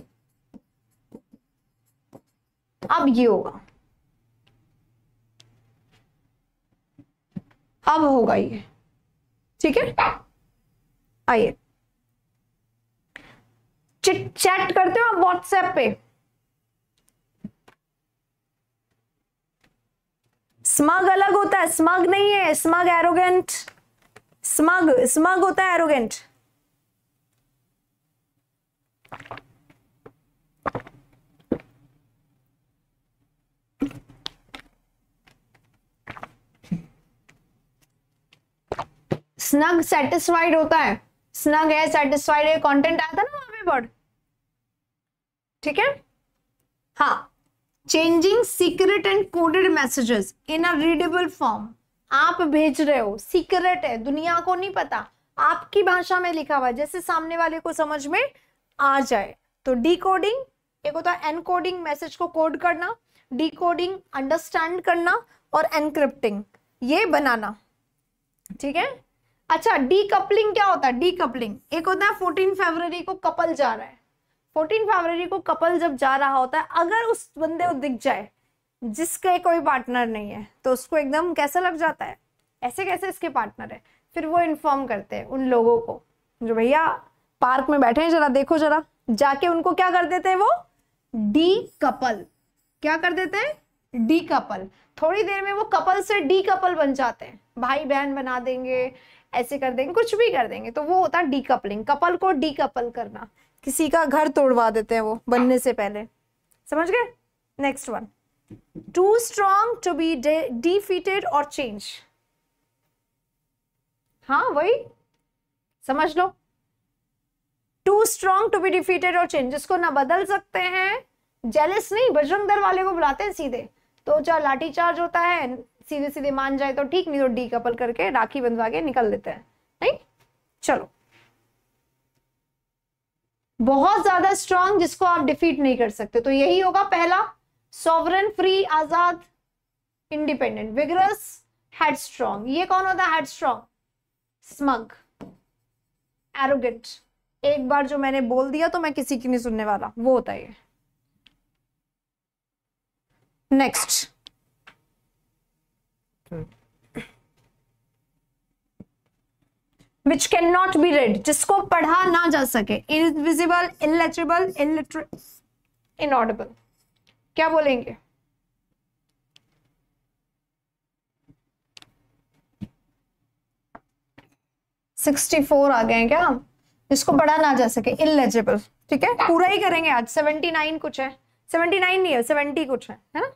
अब ये होगा अब होगा ये ठीक है आइए चैट करते हो आप व्हाट्सएप पे स्मग अलग होता है स्मग नहीं है स्मग एरोगेंट स्मग स्मग होता है एरोगेंट स्नग सेटिस्फाइड होता है स्नग है सेटिस्फाइड है कंटेंट आता था ना वहां पे वर्ड ठीक है हाँ changing secret and coded messages in a readable form आप भेज रहे हो सीक्रेट है दुनिया को नहीं पता आपकी भाषा में लिखा हुआ जैसे सामने वाले को समझ में आ जाए तो डिकोडिंग एक होता है एनकोडिंग मैसेज को कोड करना डिकोडिंग अंडरस्टैंड करना और एनक्रिप्टिंग ये बनाना ठीक है अच्छा डी कपलिंग क्या होता है डी कपलिंग एक होता है फोर्टीन फेबररी को कपल जा रहा है फोर्टीन फेबररी को कपल जब जा रहा होता है अगर उस बंदे को दिख जाए जिसके कोई पार्टनर नहीं है तो उसको एकदम कैसा लग जाता है ऐसे कैसे इसके पार्टनर है फिर वो इन्फॉर्म करते हैं उन लोगों को जो भैया पार्क में बैठे हैं जरा देखो जरा जाके उनको क्या कर देते हैं वो डी कपल क्या कर देते हैं डी कपल थोड़ी देर में वो कपल से डी कपल बन जाते हैं भाई बहन बना देंगे ऐसे कर देंगे कुछ भी कर देंगे तो वो होता है डीकपलिंग कपल को डीकपल करना किसी का घर तोड़वा देते हैं वो बनने से पहले समझ गए next one too strong to be defeated और चेंज हाँ वही समझ लो too strong to be defeated और चेंज जिसको ना बदल सकते हैं जेलिस नहीं बजरंग दल वाले को बुलाते हैं सीधे तो चाहे लाठी चार्ज होता है सीधे सीधे मान जाए तो ठीक नहीं तो डी कपल करके राखी बंधवा के निकल देते हैं नहीं चलो बहुत ज्यादा स्ट्रांग जिसको आप डिफीट नहीं कर सकते तो यही होगा पहला सॉवरन फ्री आजाद इंडिपेंडेंट विग्रस हेड स्ट्रॉन्ग ये कौन होता है हेडस्ट्रॉन्ग स्मग एरोगेंट एक बार जो मैंने बोल दिया तो मैं किसी की नहीं सुनने वाला वो होता है next which can not be read जिसको पढ़ा ना जा सके इनविजिबल इलेजिबल इलिटरेट इनऑडिबल क्या बोलेंगे सिक्सटी फोर आ गए हैं क्या जिसको पढ़ा ना जा सके इलेजिबल ठीक है पूरा ही करेंगे आज सेवेंटी नाइन कुछ है सेवेंटी नाइन नहीं है सेवेंटी कुछ है है ना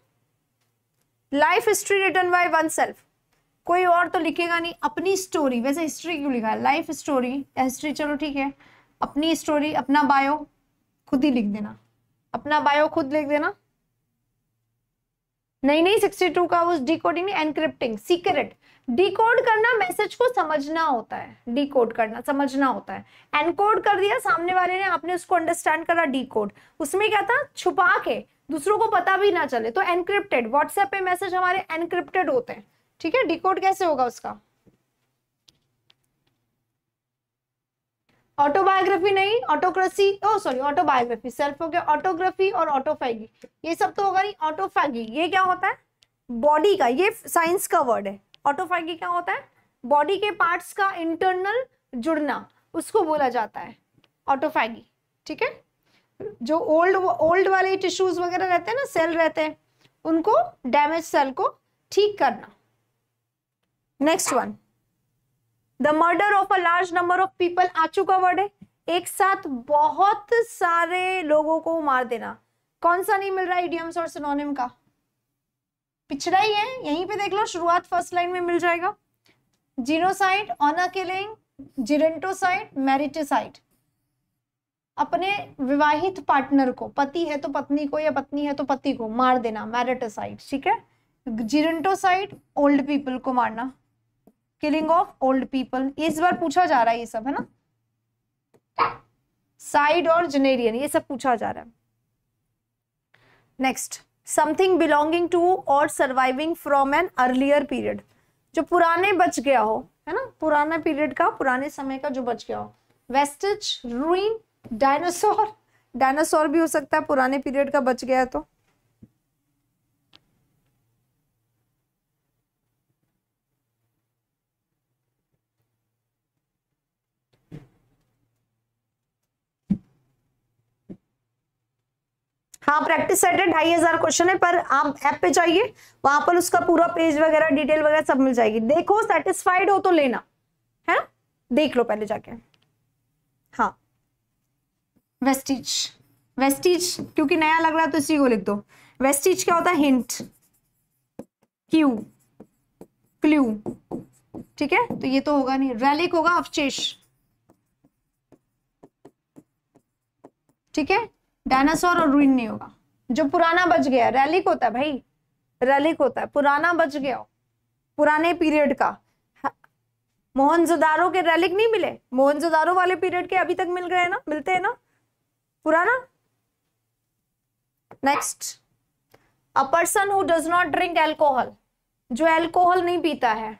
life history written by oneself कोई और तो लिखेगा नहीं अपनी स्टोरी वैसे हिस्ट्री क्यों लिखा है लाइफ स्टोरी हिस्ट्री चलो ठीक है अपनी स्टोरी अपना बायो खुद ही लिख देना अपना बायो खुद लिख देना नहीं नहीं टू का उस डिकोडिंग नहीं एनक्रिप्टिंग सीक्रेट डिकोड करना मैसेज को समझना होता है डिकोड करना समझना होता है एनकोड कर दिया सामने वाले ने आपने उसको अंडरस्टैंड करा डिकोड उसमें क्या था छुपा के दूसरों को पता भी ना चले तो एनक्रिप्टेड व्हाट्सएप पे मैसेज हमारे एनक्रिप्टेड होते हैं ठीक है डिकोड कैसे होगा उसका ऑटोबायोग्राफी नहीं autocracy oh sorry autobiography self हो गया ऑटोग्राफी और ऑटोफैगी ये सब तो होगा नहीं ऑटोफैगी ये क्या होता है बॉडी का ये साइंस का वर्ड है ऑटोफैगी क्या होता है बॉडी के पार्ट्स का इंटरनल जुड़ना उसको बोला जाता है ऑटोफैगी ठीक है जो ओल्ड ओल्ड वाले टिश्यूज वगैरह रहते हैं ना सेल रहते हैं उनको डैमेज सेल को ठीक करना next one the murder of a large number of people आ चुका वर्ड है एक साथ बहुत सारे लोगों को मार देना कौन सा नहीं मिल रहा इडियम्स और सिनोनिम का पिछड़ा ही है यहीं पे देख लो शुरुआत फर्स्ट लाइन में मिल जाएगा जीनोसाइट ऑना किलिंग जिरेंटोसाइड मैरिटिसाइड अपने विवाहित पार्टनर को पति है तो पत्नी को या पत्नी है तो पति को मार देना मैरिटोसाइड ठीक है जीरेंटोसाइड ओल्ड पीपल को मारना किलिंग ऑफ ओल्ड पीपल इस बार पूछा जा रहा है ये सब है ना साइड और जेनेरियन ये सब पूछा जा रहा है नेक्स्ट समथिंग बिलोंगिंग टू और surviving from an earlier period जो पुराने बच गया हो है ना पुराना पीरियड का पुराने समय का जो बच गया हो वेस्टेज रूइन डायनासोर डायनासोर भी हो सकता है पुराने पीरियड का बच गया तो हाँ प्रैक्टिस सेट है ढाई हजार क्वेश्चन है पर आप ऐप पे जाइए वहां पर उसका पूरा पेज वगैरह डिटेल वगैरह सब मिल जाएगी देखो सेटिस्फाइड हो तो लेना है देख लो पहले जाके हाँ वेस्टिज वेस्टिज क्योंकि नया लग रहा है तो इसी को लिख दो वेस्टिज क्या होता है हिंट क्यू क्ल्यू ठीक है तो ये तो होगा नहीं रैलिक होगा अवशेष ठीक है डायनासोर और रुइन नहीं होगा जो पुराना बच गया रैलिक होता है भाई रैलिक होता है पुराना बच गया पुराने पीरियड का मोहनजोदारो के रैलिक नहीं मिले मोहनजोदारो वाले पीरियड के अभी तक मिल गए ना मिलते हैं ना पुराना next a person who does not drink alcohol जो एल्कोहल नहीं पीता है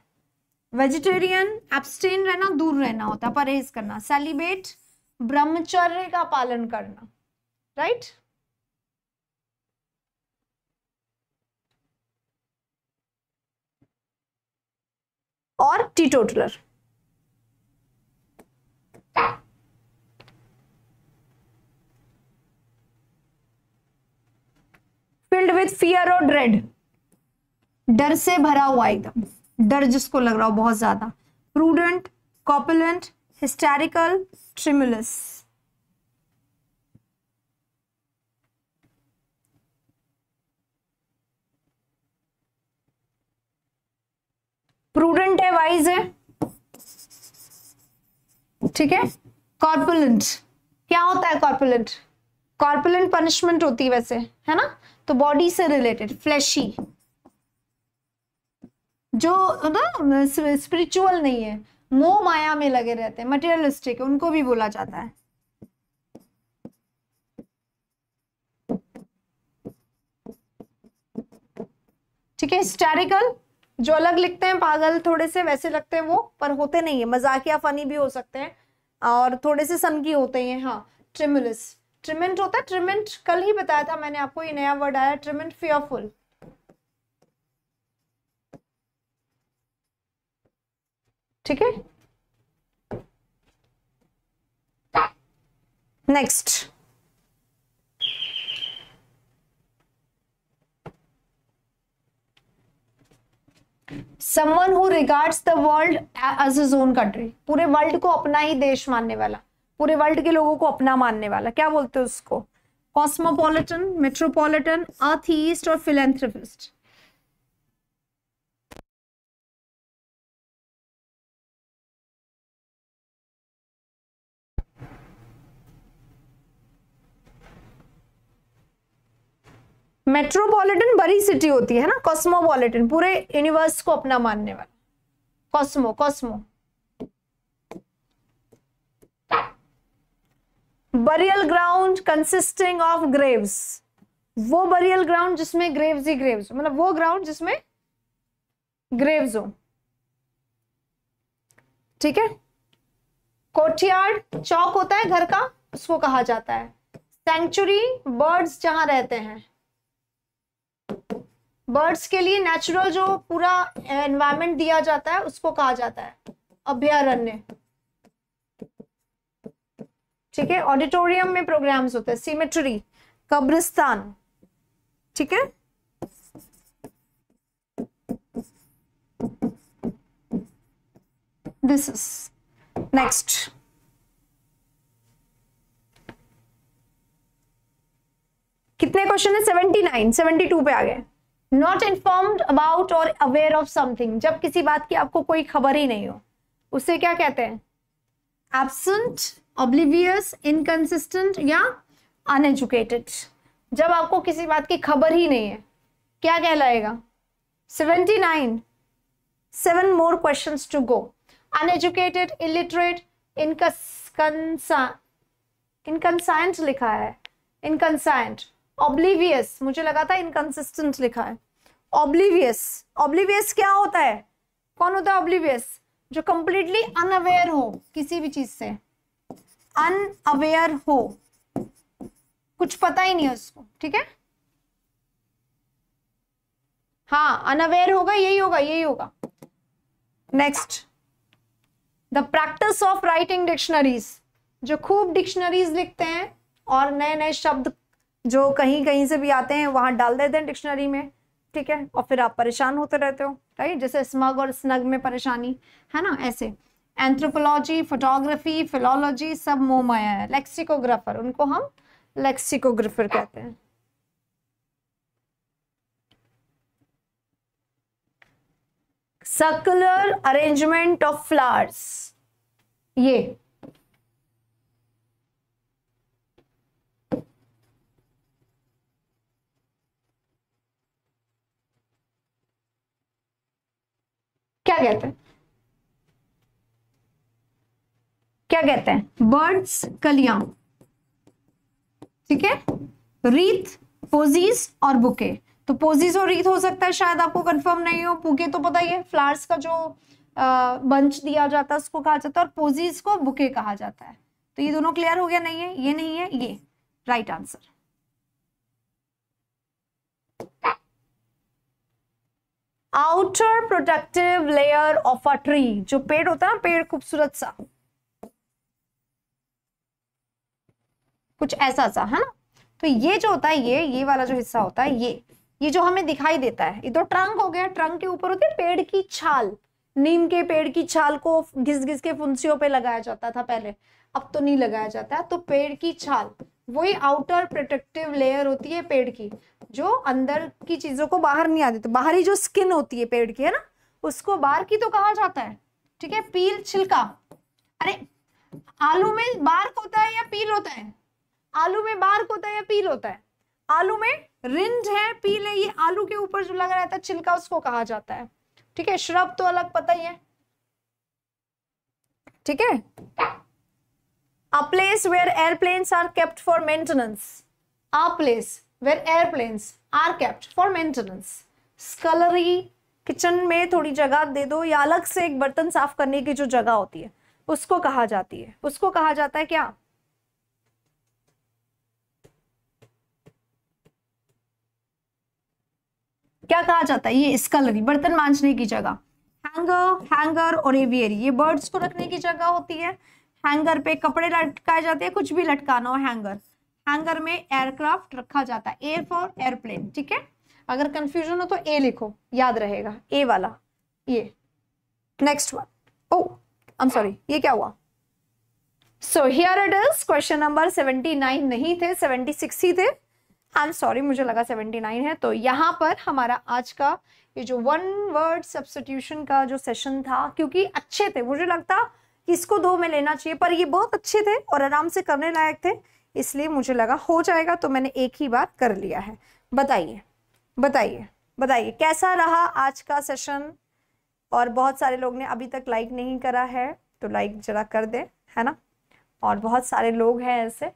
वेजिटेरियन एब्सटेन रहना दूर रहना होता है परहेज करना सेलिब्रेट ब्रह्मचर्य का पालन करना राइट और टीटोटलर फिल्ड विथ फियर और ड्रेड डर से भरा हुआ एकदम डर जिसको लग रहा हो बहुत ज्यादा prudent corpulent hysterical tremulous prudent है वाइज है ठीक है कॉर्पुलेंट क्या होता है कॉर्पुलेंट कॉर्पोलेंट पनिशमेंट होती है वैसे है ना तो बॉडी से रिलेटेड फ्लैशी जो ना स्पिरिचुअल नहीं है मोह माया में लगे रहते हैं मटेरियलिस्टिक उनको भी बोला जाता है ठीक है हिस्टेरिकल जो अलग लिखते हैं पागल थोड़े से वैसे लगते हैं वो पर होते नहीं है मजाकिया फनी भी हो सकते हैं और थोड़े से सनकी होते हैं हाँ ट्रिमुलिस ट्रिमेंट होता है ट्रिमेंट कल ही बताया था मैंने आपको ये नया वर्ड आया ट्रिमेंट फियरफुल ठीक है next someone who regards the world as his own country पूरे वर्ल्ड को अपना ही देश मानने वाला पूरे वर्ल्ड के लोगों को अपना मानने वाला क्या बोलते हैं उसको कॉस्मोपोलिटन मेट्रोपोलिटन अथीस्ट और फिलेंथ्रोपिस्ट मेट्रोपॉलिटन बड़ी सिटी होती है ना कॉस्मोपॉलिटन पूरे यूनिवर्स को अपना मानने वाला cosmo cosmo burial ground consisting of graves वो बरियल ग्राउंड जिसमें ग्रेव्स ही ग्रेव्स मतलब वो ग्राउंड जिसमें ग्रेव्स हो ठीक है कोठियार्ड चौक होता है घर का उसको कहा जाता है सेंचुरी बर्ड्स जहां रहते हैं बर्ड्स के लिए नेचुरल जो पूरा एनवायरमेंट दिया जाता है उसको कहा जाता है अभ्यारण्य ठीक है ऑडिटोरियम में प्रोग्राम्स होते हैं सीमेट्री कब्रिस्तान ठीक है दिस इज नेक्स्ट कितने क्वेश्चन है सेवेंटी नाइन सेवेंटी टू पे आ गए नॉट इन्फॉर्म्ड अबाउट और अवेयर ऑफ समथिंग जब किसी बात की आपको कोई खबर ही नहीं हो उसे क्या कहते हैं एबसेंट ऑब्लिवियस इनकन्सिस्टेंट या अनएजुकेटेड जब आपको किसी बात की खबर ही नहीं है क्या कहलाएगा seventy nine seven more question to go uneducated illiterate inconscient लिखा है इनकनसाइंट ऑब्लिवियस मुझे लगा था इनकन्सिस्टेंट लिखा है ऑब्लिवियस ऑब्लिवियस क्या होता है कौन होता है ऑब्लिवियस जो कंप्लीटली अनअवेयर हो किसी भी चीज से अनअवेयर हो कुछ पता ही नहीं है उसको ठीक है हाँ अनअवेयर होगा यही होगा यही होगा next the practice of writing dictionaries जो खूब डिक्शनरीज लिखते हैं और नए नए शब्द जो कहीं कहीं से भी आते हैं वहां डाल देते हैं डिक्शनरी में ठीक है और फिर आप परेशान होते रहते हो राइट जैसे स्मग और स्नग में परेशानी है ना ऐसे एंथ्रोपोलॉजी फोटोग्राफी फिलोलॉजी सब मोमाया है लेक्सिकोग्राफर उनको हम लेक्सिकोग्राफर कहते हैं सर्कुलर अरेंजमेंट ऑफ फ्लावर्स ये क्या कहते हैं क्या कहते हैं बर्ड्स कलिया ठीक है रीत पोजीज और बुके तो पोजीज और रीत हो सकता है शायद आपको कंफर्म नहीं हो बुके तो पता ही है फ्लावर्स का जो बंच दिया जाता है उसको कहा जाता है और पोजीज को बुके कहा जाता है तो ये दोनों क्लियर हो गया नहीं है ये नहीं है ये right answer outer protective layer of a tree जो पेड़ होता है ना पेड़ खूबसूरत सा कुछ ऐसा सा है ना तो ये जो होता है ये ये वाला जो हिस्सा होता है ये ये जो हमें दिखाई देता है ये तो ट्रंक हो गया ट्रंक के ऊपर होती है पेड़ की छाल नीम के पेड़ की छाल को घिस घिस के फुंसियों पे लगाया जाता था पहले अब तो नहीं लगाया जाता है तो पेड़ की छाल वही आउटर प्रोटेक्टिव लेयर होती है पेड़ की जो अंदर की चीजों को बाहर नहीं आती तो बाहरी जो स्किन होती है पेड़ की है ना उसको बार की तो कहा जाता है ठीक है पील छिलका अरे आलू में बार्क होता है या पील होता है आलू में बार्क होता है या पील होता है आलू में रिंड है पील है ये आलू के ऊपर जो लगा रहता है छिलका उसको कहा जाता है ठीक है श्रब तो अलग पता ही है ठीक है A place where airplanes are kept for maintenance. A place where airplanes are kept for maintenance. Scullery kitchen में थोड़ी जगह दे दो या अलग से एक बर्तन साफ करने की जो जगह होती है उसको कहा जाती है उसको कहा जाता है क्या क्या कहा जाता है ये स्कलरी बर्तन मांझने की जगह हैंगर हैंगर और एवियरी ये बर्ड्स को रखने की जगह होती है हैंगर पे कपड़े लटकाए जाते हैं कुछ भी लटकाना हो हैंगर हैंगर में एयरक्राफ्ट रखा जाता है एयर फॉर एयरप्लेन ठीक है अगर कंफ्यूजन हो तो ए लिखो याद रहेगा ए वाला ये next one oh I am sorry ये क्या हुआ so here it is question number seventy nine नहीं थे सिक्स ही थे आई एम सॉरी मुझे लगा सेवेंटी नाइन है तो यहाँ पर हमारा आज का ये जो वन वर्ड सब्सटीट्यूशन का जो सेशन था क्योंकि अच्छे थे मुझे लगता किसको दो में लेना चाहिए पर ये बहुत अच्छे थे और आराम से करने लायक थे इसलिए मुझे लगा हो जाएगा तो मैंने एक ही बार कर लिया है बताइए बताइए बताइए कैसा रहा आज का सेशन और बहुत सारे लोग ने अभी तक लाइक नहीं करा है तो लाइक जरा कर दें है ना और बहुत सारे लोग हैं ऐसे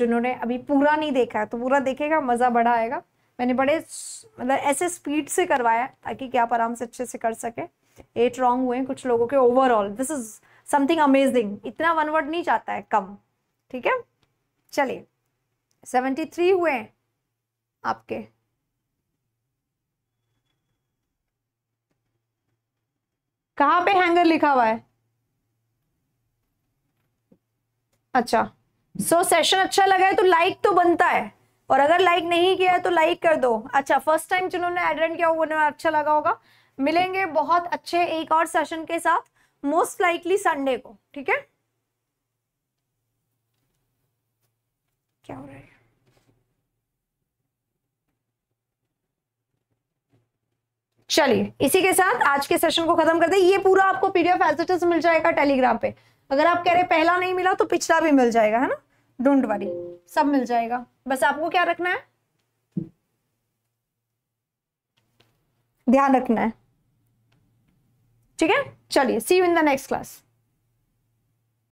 जिन्होंने अभी पूरा नहीं देखा है तो पूरा देखेगा मज़ा बड़ा आएगा मैंने बड़े मतलब ऐसे स्पीड से करवाया ताकि क्या आप आराम से अच्छे से कर सकें एट रॉन्ग हुए कुछ लोगों के overall this is something amazing इतना वन वर्ड नहीं जाता है कम ठीक है चलिए सेवेंटी थ्री हुए आपके कहा पे हैंगर लिखा हुआ है अच्छा सो so, सेशन अच्छा लगा है तो लाइक तो बनता है और अगर लाइक नहीं किया तो लाइक कर दो अच्छा फर्स्ट टाइम जिन्होंने एटेंड किया उन्हें अच्छा लगा होगा मिलेंगे बहुत अच्छे एक और सेशन के साथ मोस्ट लाइकली संडे को ठीक है क्या हो रहा है चलिए इसी के साथ आज के सेशन को खत्म करते हैं ये पूरा आपको पीडीएफ एज इट इज मिल जाएगा टेलीग्राम पे अगर आप कह रहे पहला नहीं मिला तो पिछला भी मिल जाएगा है ना डोंट वरी सब मिल जाएगा बस आपको क्या रखना है ध्यान रखना है ठीक है चलिए see you in the next class